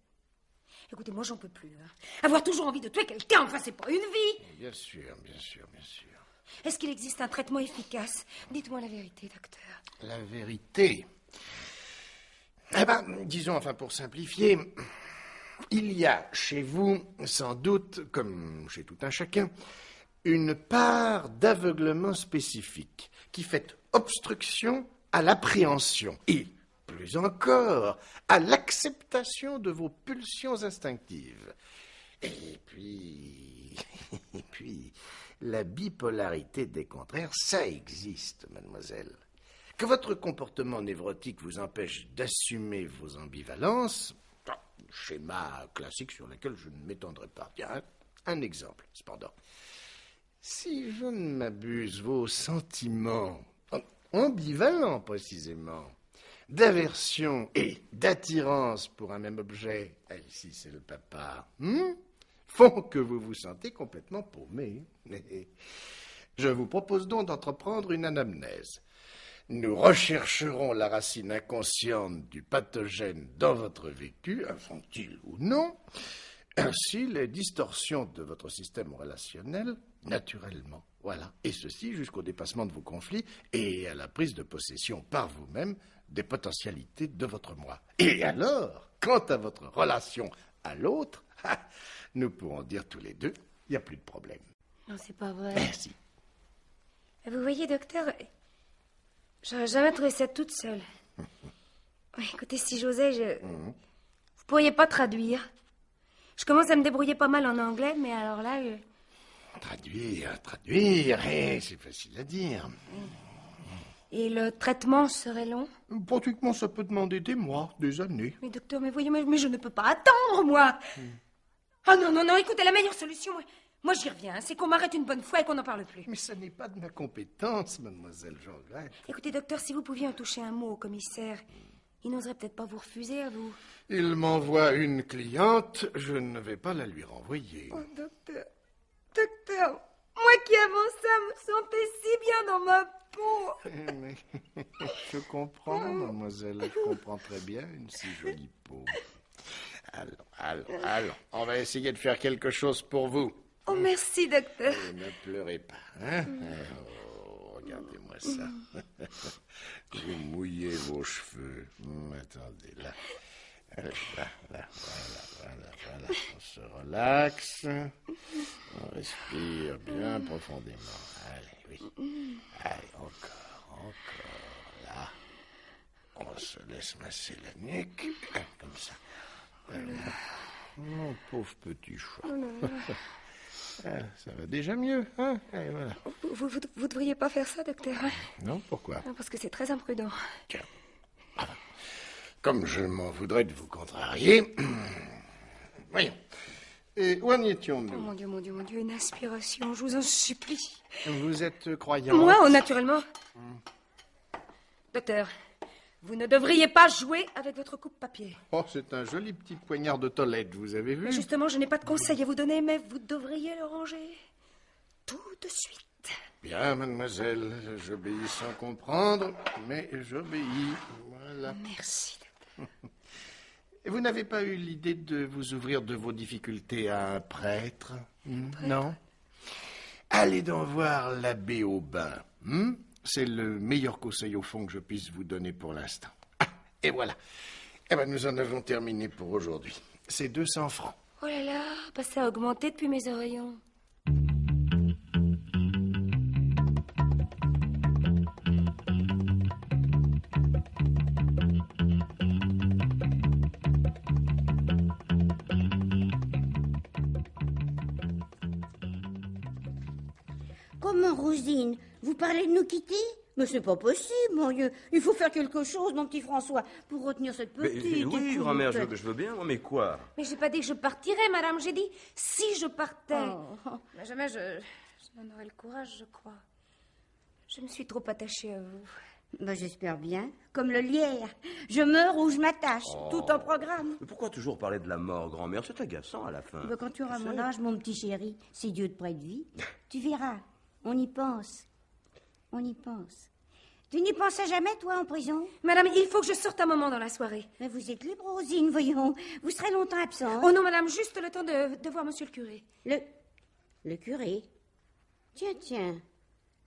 Écoutez, moi, j'en peux plus. Hein. Avoir toujours envie de tuer quelqu'un, enfin, c'est pas une vie Bien sûr, bien sûr, bien sûr. Est-ce qu'il existe un traitement efficace Dites-moi la vérité, docteur. La vérité eh bien, disons, enfin, pour simplifier, il y a chez vous, sans doute, comme chez tout un chacun, une part d'aveuglement spécifique qui fait obstruction à l'appréhension et, plus encore, à l'acceptation de vos pulsions instinctives. Et puis, (laughs) et puis, la bipolarité des contraires, ça existe, mademoiselle que votre comportement névrotique vous empêche d'assumer vos ambivalences, schéma classique sur lequel je ne m'étendrai pas. Bien, un exemple, cependant. Si je ne m'abuse, vos sentiments, ambivalents précisément, d'aversion et d'attirance pour un même objet, ici c'est le papa, hmm, font que vous vous sentez complètement paumé. (laughs) Je vous propose donc d'entreprendre une anamnèse. Nous rechercherons la racine inconsciente du pathogène dans votre vécu, infantile ou non. Ainsi, les distorsions de votre système relationnel, naturellement. Voilà. Et ceci jusqu'au dépassement de vos conflits et à la prise de possession par vous-même des potentialités de votre moi. Et alors, quant à votre relation à l'autre, ah, nous pourrons dire tous les deux, il n'y a plus de problème. Non, c'est pas vrai. Merci. Vous voyez, docteur, J'aurais jamais trouvé ça toute seule. écoutez, si j'osais, je. Mhm. Vous pourriez pas traduire. Je commence à me débrouiller pas mal en anglais, mais alors là. Traduire, traduire, eh, c'est facile à dire. Mm. Et le traitement serait long Pratiquement, ça peut demander des mois, des années. Mais docteur, mais voyez, mais, je ne peux pas attendre, moi. Mm. Ah non, non, non, écoutez, la meilleure solution. Moi, j'y reviens. Hein. C'est qu'on m'arrête une bonne fois et qu'on n'en parle plus. Mais ce n'est pas de ma compétence, mademoiselle Jondrette. Écoutez, docteur, si vous pouviez en toucher un mot au commissaire, il n'oserait peut-être pas vous refuser, à vous. Il m'envoie une cliente, je ne vais pas la lui renvoyer. Oh, docteur, docteur, moi qui avance ça, me sentais si bien dans ma peau. Eh, (laughs) je comprends, oh. mademoiselle, je comprends très bien une si jolie peau. Alors, allons, allons, on va essayer de faire quelque chose pour vous. Oh, merci, docteur. ne pleurez pas. Hein. Oh, regardez-moi ça. Vous (laughs) mouillez vos cheveux. Hum, attendez, là. là, voilà, voilà, voilà. On se relaxe. On respire bien profondément. Allez, oui. Allez, encore, encore. Là. On se laisse masser la nuque. Comme ça. Mon pauvre petit chat. Oh ah, ça va déjà mieux, hein Vous, ne devriez pas faire ça, docteur. Hein non, pourquoi Parce que c'est très imprudent. Comme je m'en voudrais de vous contrarier. (clears throat) Voyons. Et où en étions nous oh, mon Dieu, mon Dieu, mon Dieu, une inspiration, je vous en supplie. Vous êtes croyant Moi, naturellement. Hum. Docteur, vous ne devriez pas jouer avec votre coupe-papier. Oh, c'est un joli petit poignard de toilette, vous avez vu. justement, je n'ai pas de conseil à vous donner, mais vous devriez le ranger. Tout de suite. Bien, mademoiselle, j'obéis sans comprendre, mais j'obéis. Voilà. Merci, (laughs) Vous n'avez pas eu l'idée de vous ouvrir de vos difficultés à un prêtre, hmm? Non Allez donc voir l'abbé Aubin. Hmm? C'est le meilleur conseil au fond que je puisse vous donner pour l'instant. Ah, et voilà. Eh ben, nous en avons terminé pour aujourd'hui. C'est 200 francs. Oh là là, bah, ça a augmenté depuis mes oreillons. Comment, Rosine vous parlez de nous, Kitty mais c'est pas possible, mon Dieu. Il faut faire quelque chose, mon petit François, pour retenir cette petite. Mais, oui, grand-mère, je, veux bien, mais quoi Mais j'ai pas dit que je partirais, madame. J'ai dit si je partais. Oh. (laughs) jamais je, n'en aurais le courage, je crois. Je me suis trop attachée à vous. Ben, j'espère bien. Comme le lierre. Je meurs ou je m'attache. Oh. Tout en programme. Mais pourquoi toujours parler de la mort, grand-mère C'est agaçant à la fin. Ben, quand tu auras mon âge, mon petit chéri, si Dieu te prête vie, (laughs) tu verras. On y pense. On y pense. Tu n'y pensais jamais, toi, en prison Madame, il faut que je sorte un moment dans la soirée. Mais vous êtes libre, Rosine, voyons. Vous serez longtemps absent. Oh non, madame, juste le temps de, voir monsieur le curé. Le. Le curé Tiens, tiens.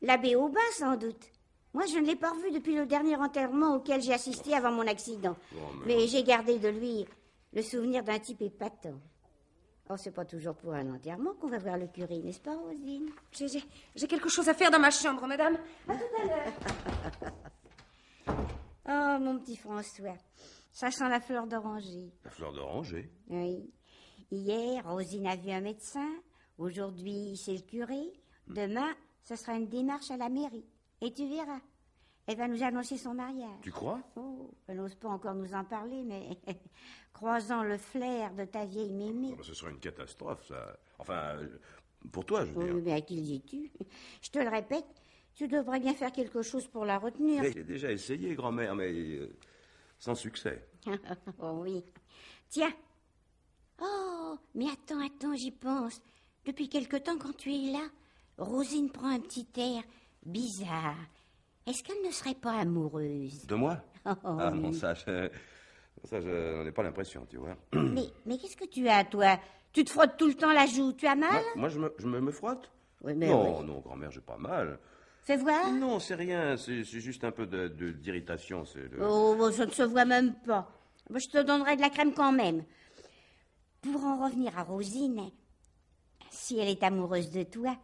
L'abbé Aubin, sans doute. Moi, je ne l'ai pas revu depuis le dernier enterrement auquel j'ai assisté avant mon accident. Oh, mais, mais j'ai gardé de lui le souvenir d'un type épatant c'est pas toujours pour un enterrement qu'on va voir le curé, n'est-ce pas, Rosine J'ai quelque chose à faire dans ma chambre, madame. À tout à l'heure. (laughs) oh, mon petit François, ça sent la fleur d'oranger. La fleur d'oranger Oui. Hier, Rosine a vu un médecin. Aujourd'hui, c'est le curé. Hmm. Demain, ce sera une démarche à la mairie. Et tu verras. Elle va nous annoncer son mariage. Tu crois oh, elle n'ose pas encore nous en parler, mais (laughs) croisant le flair de ta vieille mémé. Oh, bah, ce serait une catastrophe, ça. Enfin, euh, pour toi, je veux dire. Oui, mais à qui dis-tu Je te le répète, tu devrais bien faire quelque chose pour la retenir. j'ai déjà essayé, grand-mère, mais euh, sans succès. (laughs) oh oui. Tiens. Oh, mais attends, attends, j'y pense. Depuis quelque temps, quand tu es là, Rosine prend un petit air bizarre. Est-ce qu'elle ne serait pas amoureuse De moi oh, Ah non, ça, je, n'en ai pas l'impression, tu vois. Mais, qu'est-ce que tu as, toi Tu te frottes tout le temps la joue, tu as mal Moi, je, me, frotte oui, Non, non, grand-mère, j'ai pas mal. Fais voir Non, c'est rien, c'est juste un peu d'irritation. De, Oh, ça ne se voit même pas. Je te donnerai de la crème quand même. Pour en revenir à Rosine, si elle est amoureuse de toi,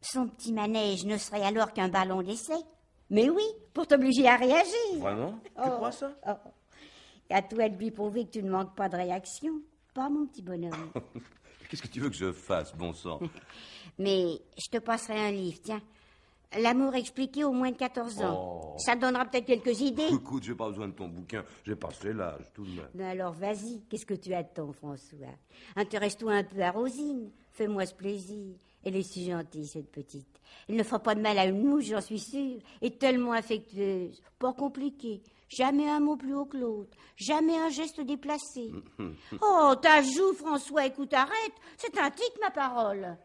son petit manège ne serait alors qu'un ballon d'essai. Mais oui, pour t'obliger à réagir. Vraiment Tu oh. crois ça oh. À toi de lui prouver que tu ne manques pas de réaction. Pas mon petit bonhomme. (laughs) Qu'est-ce que tu veux que je fasse, bon sang (laughs) Mais je te passerai un livre, tiens. L'amour expliqué au moins de 14 ans. Oh. Ça donnera peut-être quelques idées. (laughs) Écoute, j'ai pas besoin de ton bouquin. J'ai passé l'âge, tout de même. alors, vas-y. Qu'est-ce que tu attends, François Intéresse-toi un peu à Rosine. Fais-moi ce plaisir. Elle est si gentille, cette petite. Elle ne fera pas de mal à une mouche, j'en suis sûre, et tellement affectueuse. Pas compliqué. Jamais un mot plus haut que l'autre. Jamais un geste déplacé. (laughs) oh, ta joue, François, écoute, arrête. C'est un tic, ma parole.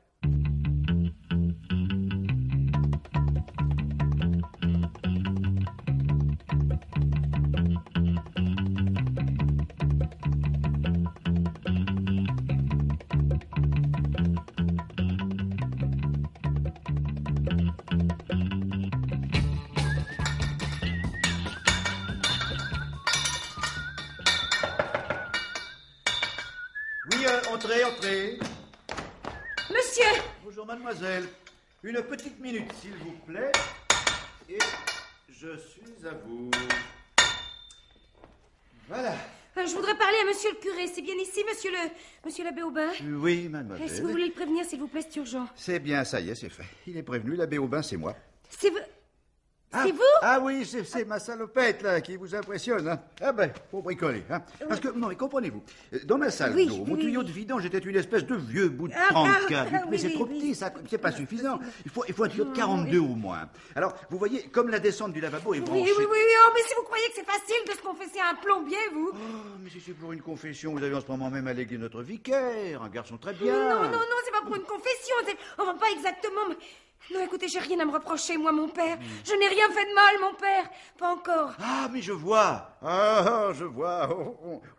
Bonjour, mademoiselle. Une petite minute, s'il vous plaît. Et je suis à vous. Voilà. Euh, je voudrais parler à monsieur le curé. C'est bien ici, monsieur le. Monsieur l'abbé Aubin euh, Oui, mademoiselle. Est-ce vous voulez le prévenir, s'il vous plaît, c'est urgent C'est bien, ça y est, c'est fait. Il est prévenu, l'abbé Aubin, c'est moi. C'est vous... Ah, c'est vous Ah oui, c'est ma salopette là qui vous impressionne. Hein. Ah ben, pour bricoler. Hein. Parce que, non, mais comprenez-vous, dans ma salle d'eau, mon tuyau de vidange était une espèce de vieux bout de 34. Ah, ah, mais c'est trop petit, ça, c'est pas suffisant. Il faut, il faut un tuyau de 42 au moins. Alors, vous voyez, comme la descente du lavabo est branchée... Oui, oui, oui, oh, mais si vous croyez que c'est facile de se confesser à un plombier, vous... Oh, mais si c'est pour une confession, vous avez en ce moment même allégué notre vicaire, un garçon très bien. Non, non, non, c'est pas pour une confession, on va pas exactement... Mais... Non, écoutez, j'ai rien à me reprocher, moi, mon père. Je n'ai rien fait de mal, mon père. Pas encore. Ah, mais je vois. Ah, je vois.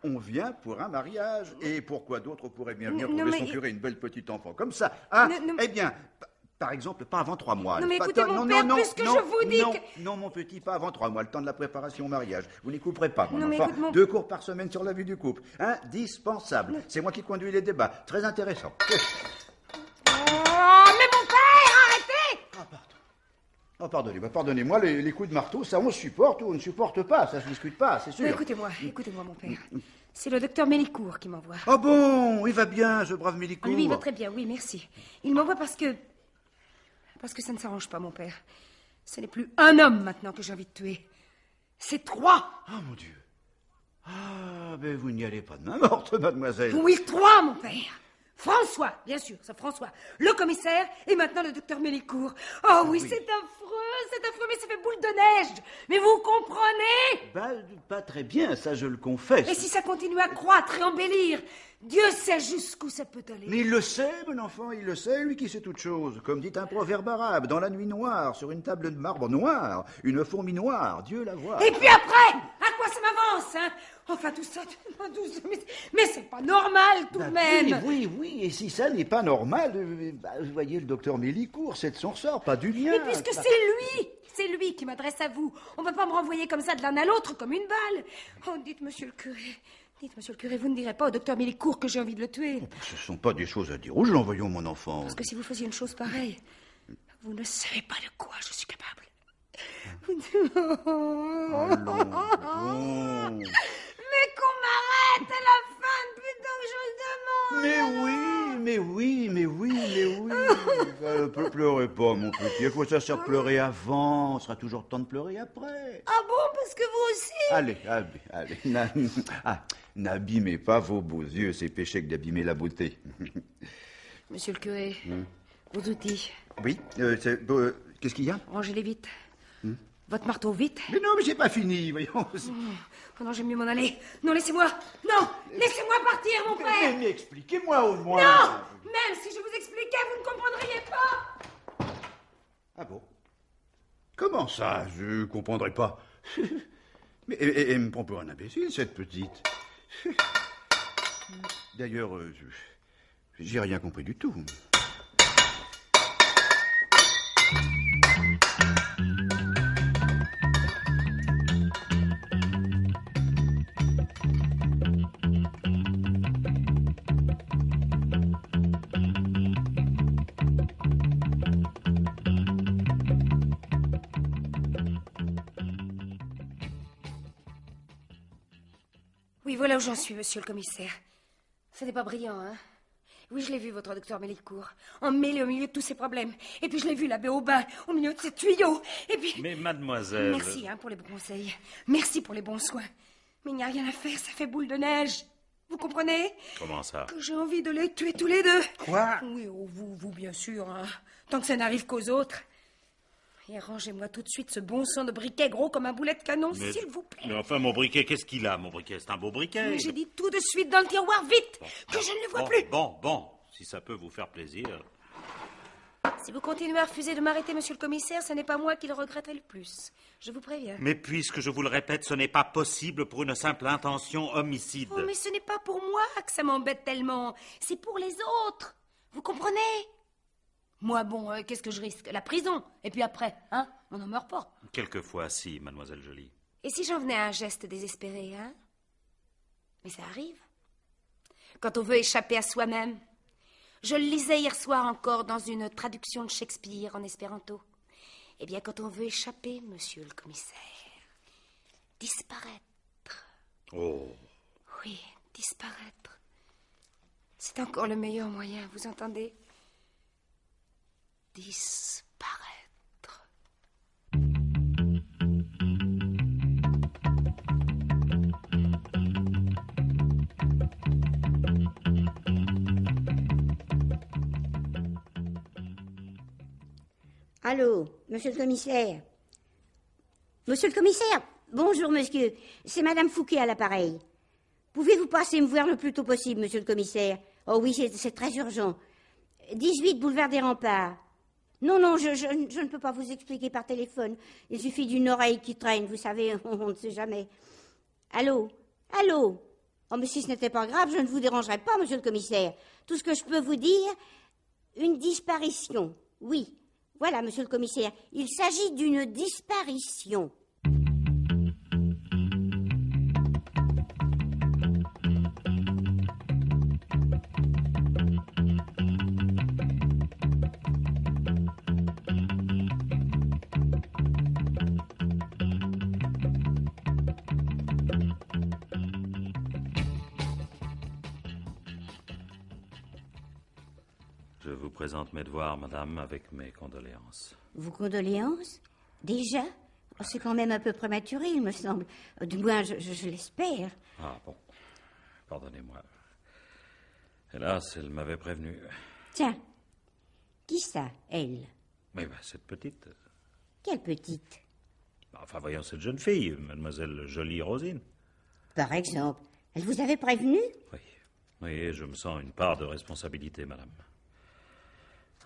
On, vient pour un mariage. Et pourquoi d'autres pourraient bien venir pour trouver une belle petite enfant comme ça hein Eh bien, par exemple, pas avant trois mois. Non, mais écoutez, mon père, non, je vous dis non, que... non, mon petit, pas avant trois mois, le temps de la préparation au mariage. Vous n'y couperez pas, mon non, enfant. Deux cours par semaine sur la vie du couple. Indispensable. C'est moi qui conduis les débats. Très intéressant. Oh, pardonnez-moi, pardonnez-moi, les, coups de marteau, ça on supporte ou on ne supporte pas, ça se discute pas, c'est sûr. Bah, écoutez-moi, écoutez-moi, mon père. C'est le docteur Mélicourt qui m'envoie. Ah oh bon, il va bien, ce brave Mélicourt. Ah, oui, il va très bien, oui, merci. Il m'envoie parce que. Parce que ça ne s'arrange pas, mon père. Ce n'est plus un homme maintenant que j'ai envie de tuer. C'est trois Ah, mon Dieu Ah, ben vous n'y allez pas de main morte, mademoiselle. Oui, trois, mon père François, bien sûr, c'est François, le commissaire et maintenant le docteur Mélicourt. Oh ah oui, c'est affreux, c'est affreux, mais ça fait boule de neige. Mais vous comprenez bah, Pas très bien, ça je le confesse. Et si ça continue à croître et embellir, Dieu sait jusqu'où ça peut aller. Mais il le sait, mon enfant, il le sait, lui qui sait toute chose. Comme dit un proverbe arabe, dans la nuit noire, sur une table de marbre noire, une fourmi noire, Dieu la voit. Et puis après, à quoi ça m'avance, hein? Enfin, tout ça, mais, mais c'est pas normal tout bah de même. Oui, oui, et si ça n'est pas normal, vous euh, bah, voyez, le docteur Mélicourt, c'est de son ressort, pas du mien. Mais puisque bah. c'est lui, c'est lui qui m'adresse à vous, on ne peut pas me renvoyer comme ça de l'un à l'autre comme une balle. Oh, dites, monsieur le curé, Dites, monsieur le curé, vous ne direz pas au docteur Mélicourt que j'ai envie de le tuer. Oh, ce ne sont pas des choses à dire. Où je l'envoyons, mon enfant Parce que si vous faisiez une chose pareille, vous ne savez pas de quoi je suis capable. Allons, ah. oh, (laughs) Mais qu'on m'arrête à la fin, plutôt que je le demande. Mais oui, mais oui, mais oui, mais oui. ne (laughs) euh, pleurez pas, mon petit. il quoi ça sert de pleurer avant On sera toujours temps de pleurer après. Ah bon, parce que vous aussi Allez, allez, allez. (laughs) Ah, n'abîmez pas vos beaux yeux. C'est péché que d'abîmer la beauté. (laughs) Monsieur le curé, hmm? vos outils. Oui, euh, euh, qu'est-ce qu'il y a Rangez-les vite. Hmm? Votre marteau, vite. Mais non, mais j'ai pas fini, voyons. Oh. Ah non, j'aime mieux m'en aller. Non, laissez-moi. Non, laissez-moi partir, mon frère. Mais, expliquez-moi au moins. Non, même si je vous expliquais, vous ne comprendriez pas. Ah bon Comment ça, je ne comprendrai pas (laughs) Mais elle, me prend pour un imbécile, cette petite. (laughs) D'ailleurs, euh, j'ai rien compris du tout. voilà où j'en suis, monsieur le commissaire. Ce n'est pas brillant, hein Oui, je l'ai vu, votre docteur Mélicourt, mêlée au milieu de tous ces problèmes. Et puis je l'ai vu, l'abbé Aubin, au milieu de ces tuyaux. Et puis... Mais mademoiselle... Merci hein, pour les bons conseils. Merci pour les bons soins. Mais il n'y a rien à faire, ça fait boule de neige. Vous comprenez Comment ça Que j'ai envie de les tuer tous les deux. Quoi Oui, oh, vous, vous, bien sûr. Hein. Tant que ça n'arrive qu'aux autres. Et rangez-moi tout de suite ce bon sang de briquet gros comme un boulet de canon, s'il vous plaît. Mais enfin, mon briquet, qu'est-ce qu'il a, mon briquet C'est un beau briquet. Mais j'ai dit tout de suite dans le tiroir, vite, que je ne le vois plus. Bon, bon, si ça peut vous faire plaisir. Si vous continuez à refuser de m'arrêter, monsieur le commissaire, ce n'est pas moi qui le regretterai le plus. Je vous préviens. Mais puisque je vous le répète, ce n'est pas possible pour une simple intention homicide. Oh, mais ce n'est pas pour moi que ça m'embête tellement. C'est pour les autres. Vous comprenez moi, bon, euh, qu'est-ce que je risque La prison Et puis après, hein On n'en meurt pas. Quelquefois, si, mademoiselle Jolie. Et si j'en venais à un geste désespéré, hein Mais ça arrive. Quand on veut échapper à soi-même. Je le lisais hier soir encore dans une traduction de Shakespeare en espéranto. Eh bien, quand on veut échapper, monsieur le commissaire, disparaître. Oh Oui, disparaître. C'est encore le meilleur moyen, vous entendez disparaître. Allô, monsieur le commissaire Monsieur le commissaire Bonjour, monsieur. C'est madame Fouquet à l'appareil. Pouvez-vous passer me voir le plus tôt possible, monsieur le commissaire Oh oui, c'est très urgent. 18 boulevard des Remparts. Non, non, je, ne peux pas vous expliquer par téléphone. Il suffit d'une oreille qui traîne, vous savez, on, (laughs) on ne sait jamais. Allô Allô Oh, mais si ce n'était pas grave, je ne vous dérangerais pas, monsieur le commissaire. Tout ce que je peux vous dire, une disparition. Oui, voilà, monsieur le commissaire, il s'agit d'une disparition. de voir, madame, avec mes condoléances. Vos condoléances Déjà oh, C'est quand même un peu prématuré, il me semble. Du moins, je, l'espère. Ah bon. Pardonnez-moi. Hélas, elle m'avait prévenu. Tiens. Qui ça, elle Mais eh ben, cette petite. Quelle petite bah, Enfin, voyons cette jeune fille, mademoiselle Jolie Rosine. Par exemple, elle vous avait prévenu Oui. Oui, je me sens une part de responsabilité, madame.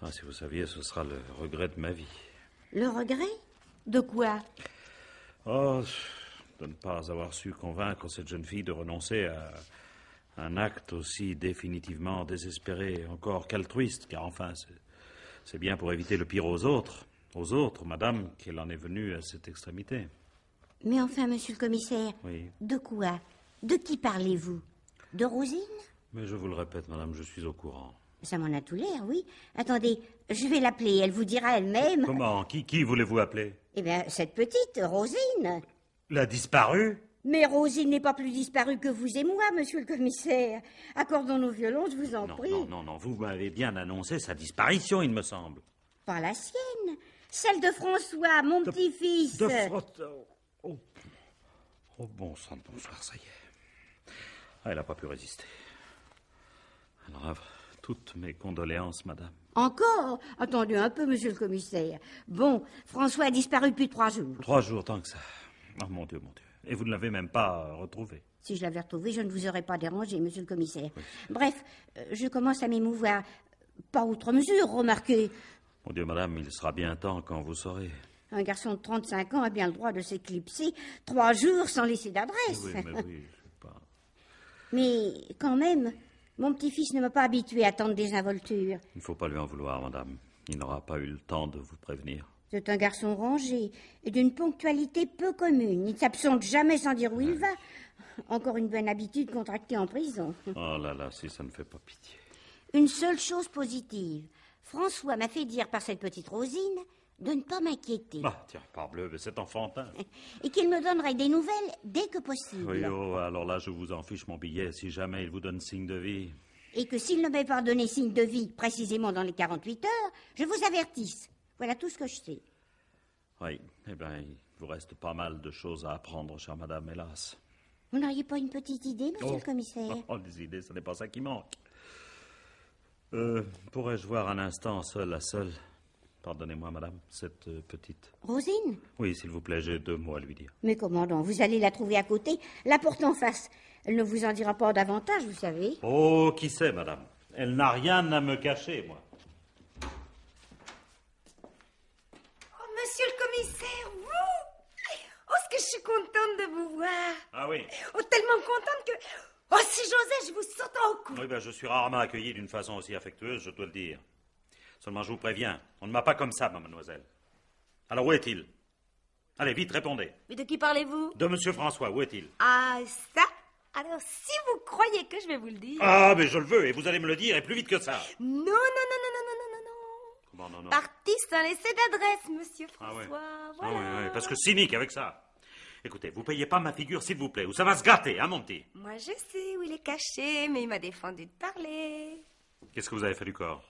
Ah, si vous saviez, ce sera le regret de ma vie. Le regret De quoi Oh, de ne pas avoir su convaincre cette jeune fille de renoncer à un acte aussi définitivement désespéré, encore qu'altruiste, car enfin, c'est bien pour éviter le pire aux autres, aux autres, madame, qu'elle en est venue à cette extrémité. Mais enfin, monsieur le commissaire, de quoi De qui parlez-vous De Rosine Mais je vous le répète, madame, je suis au courant. Ça m'en a tout l'air, oui. Attendez, je vais l'appeler, elle vous dira elle-même. Comment Qui, qui voulez-vous appeler Eh bien, cette petite, Rosine. La disparue mais Rosine n'est pas plus disparue que vous et moi, monsieur le commissaire. Accordons nos violons, je vous en prie. Non, non, non, vous m'avez bien annoncé sa disparition, il me semble. Pas la sienne, celle de François, mon petit-fils. De oh. oh. bon sang, bonsoir, ça y est. Ah, elle n'a pas pu résister. Alors, toutes mes condoléances, madame. Encore Attendez un peu, monsieur le commissaire. Bon, François a disparu depuis trois jours. Trois jours, tant que ça. Oh mon Dieu, mon Dieu. Et vous ne l'avez même pas euh, retrouvé. Si je l'avais retrouvé, je ne vous aurais pas dérangé, monsieur le commissaire. Bref, euh, je commence à m'émouvoir. Pas outre mesure, remarquez. Mon Dieu, madame, il sera bien temps quand vous saurez. Un garçon de 35 ans a bien le droit de s'éclipser trois jours sans laisser d'adresse. Oui, mais oui, je sais pas. Mais quand même, mon petit-fils ne m'a pas habitué à tant de désinvolture. Il ne faut pas lui en vouloir, madame. Il n'aura pas eu le temps de vous prévenir. C'est un garçon rangé et d'une ponctualité peu commune. Il ne s'absente jamais sans dire où il va. Encore une bonne habitude contractée en prison. Oh là là, si ça ne fait pas pitié. Une seule chose positive. François m'a fait dire par cette petite Rosine de ne pas m'inquiéter. Bah, tiens, parbleu, mais c'est enfantin. (laughs) Et qu'il me donnerait des nouvelles dès que possible. Oui, oh, alors là, je vous en fiche mon billet si jamais il vous donne signe de vie. Et que s'il ne m'avait pas donné signe de vie précisément dans les 48 heures, je vous avertisse. Voilà tout ce que je sais. Oui, eh bien, il vous reste pas mal de choses à apprendre, chère madame, hélas. Vous n'auriez pas une petite idée, monsieur le oh. commissaire (laughs) Oh, des idées, ce n'est pas ça qui manque. Euh, pourrais-je voir un instant, seul à seul, Pardonnez-moi, madame, cette euh, petite. Rosine Oui, s'il vous plaît, j'ai deux mots à lui dire. Mais comment Vous allez la trouver à côté, la porte en face. Elle ne vous en dira pas davantage, vous savez. Oh, qui sait, madame Elle n'a rien à me cacher, moi. Oh, monsieur le commissaire, vous Oh, ce que je suis contente de vous voir Ah oui Oh, tellement contente que... Oh, si j'osais, je vous saute au cou Oui, ben, je suis rarement accueillie d'une façon aussi affectueuse, je dois le dire. Seulement, je vous préviens, on ne m'a pas comme ça, mademoiselle. Alors, où est-il Allez, vite, répondez. Mais de qui parlez-vous De Monsieur François, où est-il Ah, ça Alors, si vous croyez que je vais vous le dire. Ah, mais je le veux, et vous allez me le dire, et plus vite que ça. Non, non, non, non, non, non, non, non. Comment non, non Parti sans laisser d'adresse, Monsieur ah François. Ah, ouais. parce que cynique avec ça. Écoutez, vous payez pas ma figure, s'il vous plaît, ou ça va se gâter, hein, mon petit Moi, je sais où il est caché, mais il m'a défendu de parler. Qu'est-ce que vous avez fait du corps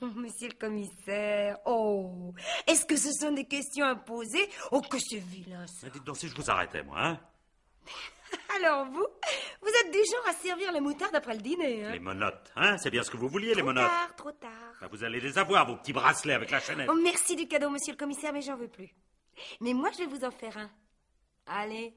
Oh, (laughs) monsieur le commissaire, oh, est-ce que ce sont des questions imposées ou que c'est vilain Dites donc si je vous arrêtais, moi, hein (laughs) Alors vous, vous êtes des gens à servir la moutarde après le dîner, hein Les monottes, hein C'est bien ce que vous vouliez, les Trop tard, trop tard. Ben, vous allez les avoir, vos petits bracelets avec la chaînette. Oh, merci du cadeau, monsieur le commissaire, mais j'en veux plus. Mais moi, je vais vous en faire un. Allez,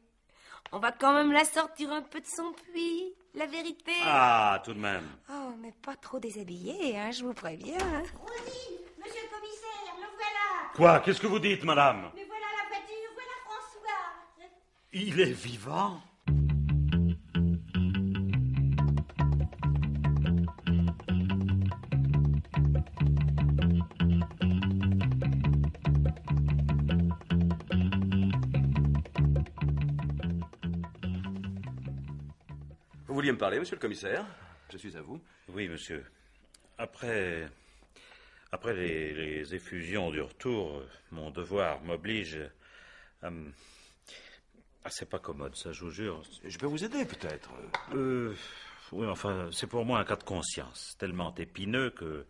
on va quand même la sortir un peu de son puits, la vérité. Ah, tout de même. Oh, mais pas trop déshabillée, hein, je vous préviens. Hein. monsieur le commissaire, le voilà. Quoi Qu'est-ce que vous dites, madame Mais voilà la voiture, voilà François. Il est vivant me parler, monsieur le commissaire Je suis à vous. Oui, monsieur. Après. Après les, effusions du retour, mon devoir m'oblige à. Ah, c'est pas commode, ça, je vous jure. Je peux vous aider, peut-être Euh. Oui, enfin, c'est pour moi un cas de conscience, tellement épineux que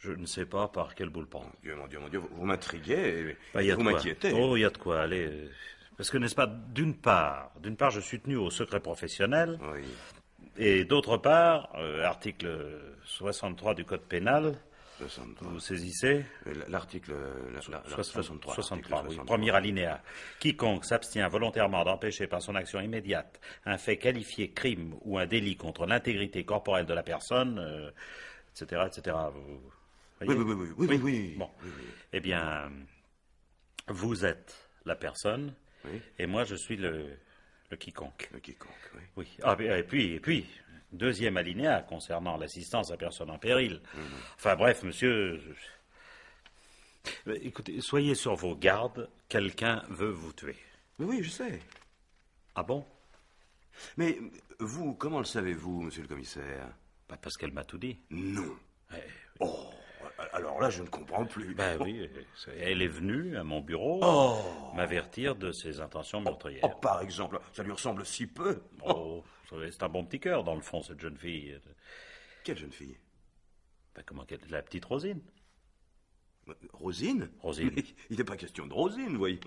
je ne sais pas par quel bout le prendre. Mon Dieu, mon Dieu, mon Dieu, vous, m'intriguez, bah, vous m'inquiétez. Oh, il y a de quoi, allez. Parce que, n'est-ce pas, d'une part, d'une part, je suis tenu au secret professionnel. Oui. Et d'autre part, euh, article 63 du Code pénal, vous saisissez euh, L'article 63, 63, oui, premier alinéa. Quiconque s'abstient volontairement d'empêcher par son action immédiate un fait qualifié crime ou un délit contre l'intégrité corporelle de la personne, etc., euh, etc. Vous oui, oui, oui, oui, oui, oui, Bon. eh bien, vous êtes la personne et moi je suis le, quiconque. oui. Ah, et puis, et puis, deuxième alinéa concernant l'assistance à personne en péril. Mhm. Enfin bref, monsieur. Écoutez, soyez sur vos gardes, quelqu'un veut vous tuer. oui, je sais. Ah bon Mais vous, comment le savez-vous, monsieur le commissaire bah, parce qu'elle m'a tout dit. Non. Eh, oh alors là, je ne comprends plus. Ben oui, elle est venue à mon bureau oh. m'avertir de ses intentions oh, meurtrières. Oh, par exemple, ça lui ressemble si peu. Oh, c'est un bon petit cœur, dans le fond, cette jeune fille. Quelle jeune fille ben, Comment La petite Rosine. Rosine Rosine. il n'est pas question de Rosine, voyons.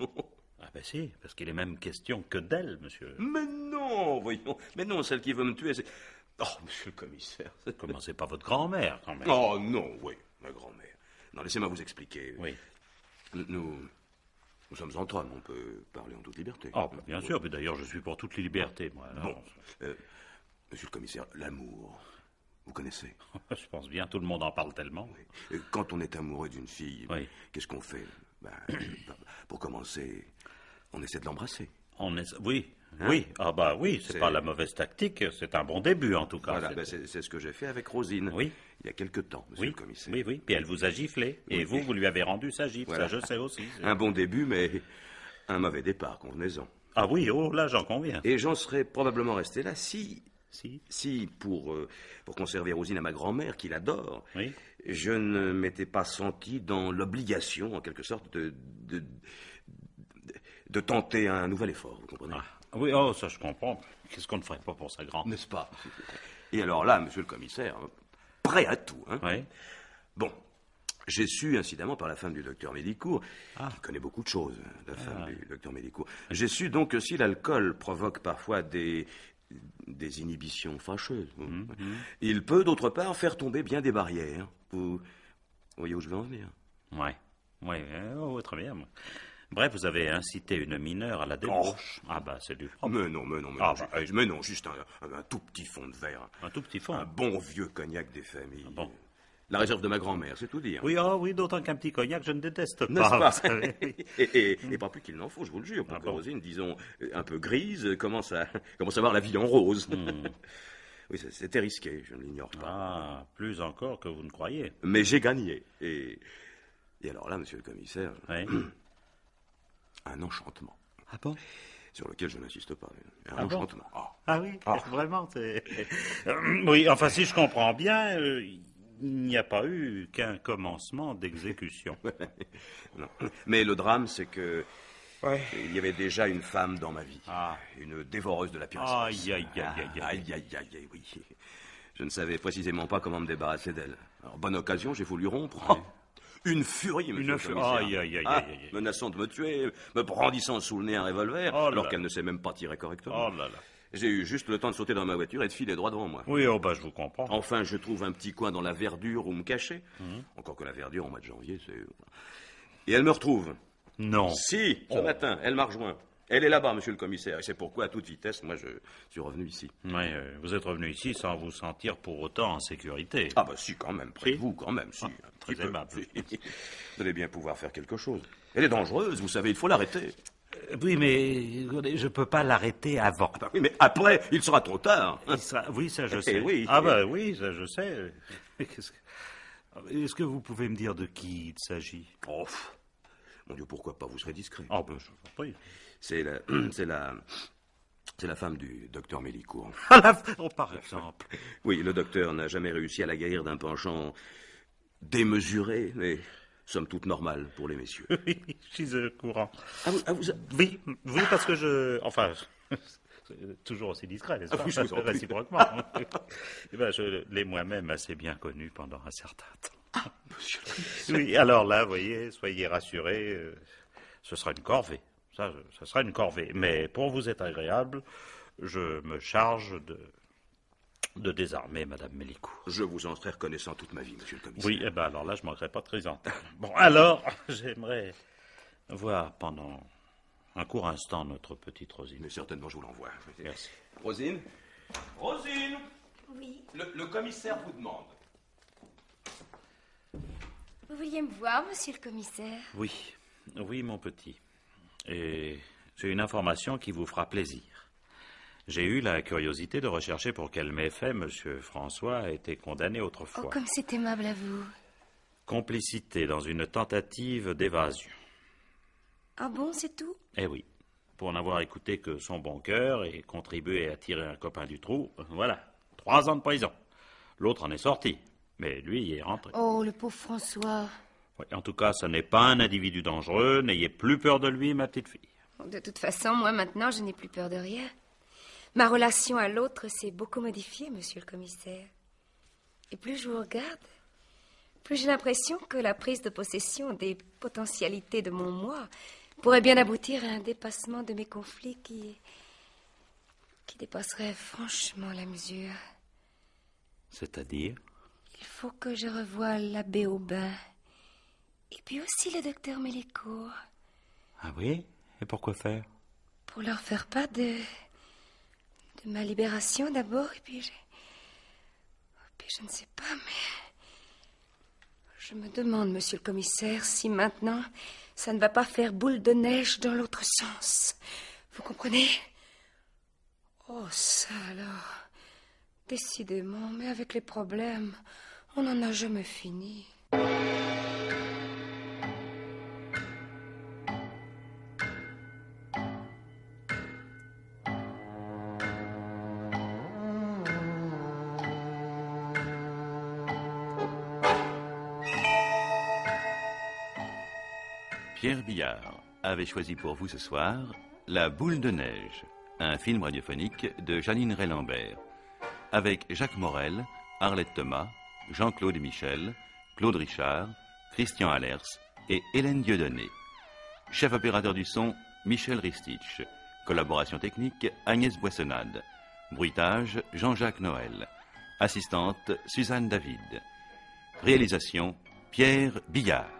Ah ben si, parce qu'il est même question que d'elle, monsieur. Mais non, voyons. Mais non, celle qui veut me tuer, c'est... Oh, monsieur le commissaire. Commencez par votre grand-mère, quand même. Oh non, oui. Ma grand-mère. Non, laissez-moi vous expliquer. Oui. Nous. Nous sommes en hommes, on peut parler en toute liberté. Ah, bah, bien sûr, mais d'ailleurs, je suis pour toutes les libertés, moi. Bon. Euh, monsieur le commissaire, l'amour. Vous connaissez (laughs) Je pense bien, tout le monde en parle tellement. Euh, quand on est amoureux d'une fille, qu'est-ce qu'on fait bah, (coughs) Pour commencer, on essaie de l'embrasser. On essaie... Oui, hein oui. Ah bah oui, c'est pas la mauvaise tactique, c'est un bon début en tout cas. Voilà, c'est bah, ce que j'ai fait avec Rosine. Oui il y a quelque temps, monsieur le commissaire. Oui, oui, puis elle vous a giflé. Et vous, vous lui avez rendu sa gifle, ça je sais aussi. Un bon début, mais un mauvais départ, convenez-en. Ah oui, oh là, j'en conviens. Et j'en serais probablement resté là si... Si Si, pour, euh, pour conserver Rosine à ma grand-mère, qui l'adore, je ne m'étais pas senti dans l'obligation, en quelque sorte, de, de, tenter un nouvel effort, vous comprenez ah, Oui, oh, ça je comprends. Qu'est-ce qu'on ne ferait pas pour sa grand-mère N'est-ce pas Et alors là, monsieur le commissaire, prêt à tout. Hein. Bon, j'ai su, incidemment, par la femme du docteur Médicourt, ah. qui connaît beaucoup de choses, hein, la femme ah. du docteur Médicourt, j'ai su donc que si l'alcool provoque parfois des, des inhibitions fâcheuses, mhm. il peut, d'autre part, faire tomber bien des barrières. Vous voyez où je veux en venir Oui, oui, très bien. Bref, vous avez incité une mineure à la débauche. Oh. Ah bah c'est du Mais non, mais non, mais, ah, non, bah. eh, mais non, juste un, tout petit fond de verre. Un tout petit fond Un bon vieux cognac des familles. Ah bon. La réserve de ma grand-mère, c'est tout dire. Oui, ah oui, d'autant qu'un petit cognac, je ne déteste pas. nest pas (laughs) et, et, pas plus qu'il n'en faut, je vous le jure, pour ah Rosine, disons, un peu grise, commence à, commence à voir la vie en rose. Hmm. (laughs) oui, c'était risqué, je ne l'ignore pas. plus encore que vous ne croyez. Mais j'ai gagné. Et, et alors là, monsieur le commissaire... Oui. (clears throat) un enchantement. Ah bon Sur lequel je n'insiste pas. Un ah enchantement. Ah, ah oui, ah. (laughs) vraiment. Euh, oui, enfin, si je comprends bien, euh, il n'y a pas eu qu'un commencement d'exécution. (laughs) Mais le drame, c'est que. Il y avait déjà une femme dans ma vie, une dévoreuse de la puissance. Aïe, aïe, aïe, aïe, aïe, aïe, aïe, aïe, oui. Je ne savais précisément pas comment me débarrasser d'elle. En bonne occasion, j'ai voulu rompre. Oh. Une furie, monsieur commissaire. Menaçant de me tuer, me brandissant sous le nez un revolver, oh alors qu'elle ne sait même pas tirer correctement. Oh J'ai eu juste le temps de sauter dans ma voiture et de filer droit devant moi. Oui, oh bah je vous comprends. Enfin, je trouve un petit coin dans la verdure où me cacher. Mhm. Encore que la verdure en mois de janvier, c'est. Et elle me retrouve. Non. Si, ce oh. matin, elle m'a rejoint. Elle est là-bas, monsieur le commissaire, et c'est pourquoi, à toute vitesse, moi, je suis revenu ici. Oui, euh, vous êtes revenu ici sans vous sentir pour autant en sécurité. Ah, bah si, quand même, près de vous, quand même, si. Ah, très aimable. (laughs) Vous allez bien pouvoir faire quelque chose. Elle est dangereuse, vous savez, il faut l'arrêter. Euh, oui, mais je ne peux pas l'arrêter avant. Ah bah oui, mais après, il sera trop tard. Oui, ça je eh sais. oui, ah bah oui, ça je sais. (laughs) Qu'est-ce que... Est-ce que vous pouvez me dire de qui il s'agit Oh, mon Dieu, pourquoi pas Vous serez discret. Ah, ben, je vous en prie. (clears throat) C'est la. C'est la. femme du docteur Mélicourt. (laughs) Ah, oh, par exemple. (laughs) Oui, le docteur n'a jamais réussi à la guérir d'un penchant démesuré, mais somme toute normal pour les messieurs. (laughs) Oui, je suis au courant. Ah, ah, oui, parce que je. Enfin. toujours aussi discret, n'est-ce pas je Réciproquement. Eh ben, je l'ai moi-même assez bien connu pendant un certain temps. monsieur. Oui, alors là, vous voyez, soyez rassurés, euh, ce sera une corvée. Ça, sera une corvée. Mais pour vous être agréable, je me charge de, de désarmer Madame Mélicou. Je vous en serai reconnaissant toute ma vie, monsieur le commissaire. Oui, eh ben alors là, je manquerai pas de présent. (laughs) bon, alors, (laughs) j'aimerais voir pendant un court instant notre petite Rosine. Mais certainement, je vous l'envoie. Merci. Rosine Rosine Oui. Le, le commissaire vous demande. Vous vouliez me voir, monsieur le commissaire Oui, oui, mon petit. Et c'est une information qui vous fera plaisir. J'ai eu la curiosité de rechercher pour quel méfait Monsieur François a été condamné autrefois. Oh, comme c'est aimable à vous. Complicité dans une tentative d'évasion. Ah bon, c'est tout Eh oui. Pour n'avoir écouté que son bon cœur et contribué à tirer un copain du trou, voilà. Trois ans de prison. L'autre en est sorti, mais lui y est rentré. Oh, le pauvre François en tout cas, ce n'est pas un individu dangereux. N'ayez plus peur de lui, ma petite fille. De toute façon, moi maintenant, je n'ai plus peur de rien. Ma relation à l'autre s'est beaucoup modifiée, monsieur le commissaire. Et plus je vous regarde, plus j'ai l'impression que la prise de possession des potentialités de mon moi pourrait bien aboutir à un dépassement de mes conflits qui. qui dépasserait franchement la mesure. C'est-à-dire Il faut que je revoie l'abbé Aubin. Et puis aussi le docteur Mélicourt. Ah oui Et pourquoi faire Pour leur faire part de. de ma libération d'abord, et puis je. Puis je ne sais pas, mais. Je me demande, monsieur le commissaire, si maintenant ça ne va pas faire boule de neige dans l'autre sens. Vous comprenez Oh, ça alors. Décidément, mais avec les problèmes, on n'en a jamais fini. avez avait choisi pour vous ce soir La boule de neige, un film radiophonique de Janine Lambert avec Jacques Morel, Arlette Thomas, Jean-Claude Michel, Claude Richard, Christian Allers et Hélène Dieudonné. Chef opérateur du son, Michel Ristich. Collaboration technique, Agnès Boissonnade. Bruitage, Jean-Jacques Noël. Assistante, Suzanne David. Réalisation, Pierre Billard.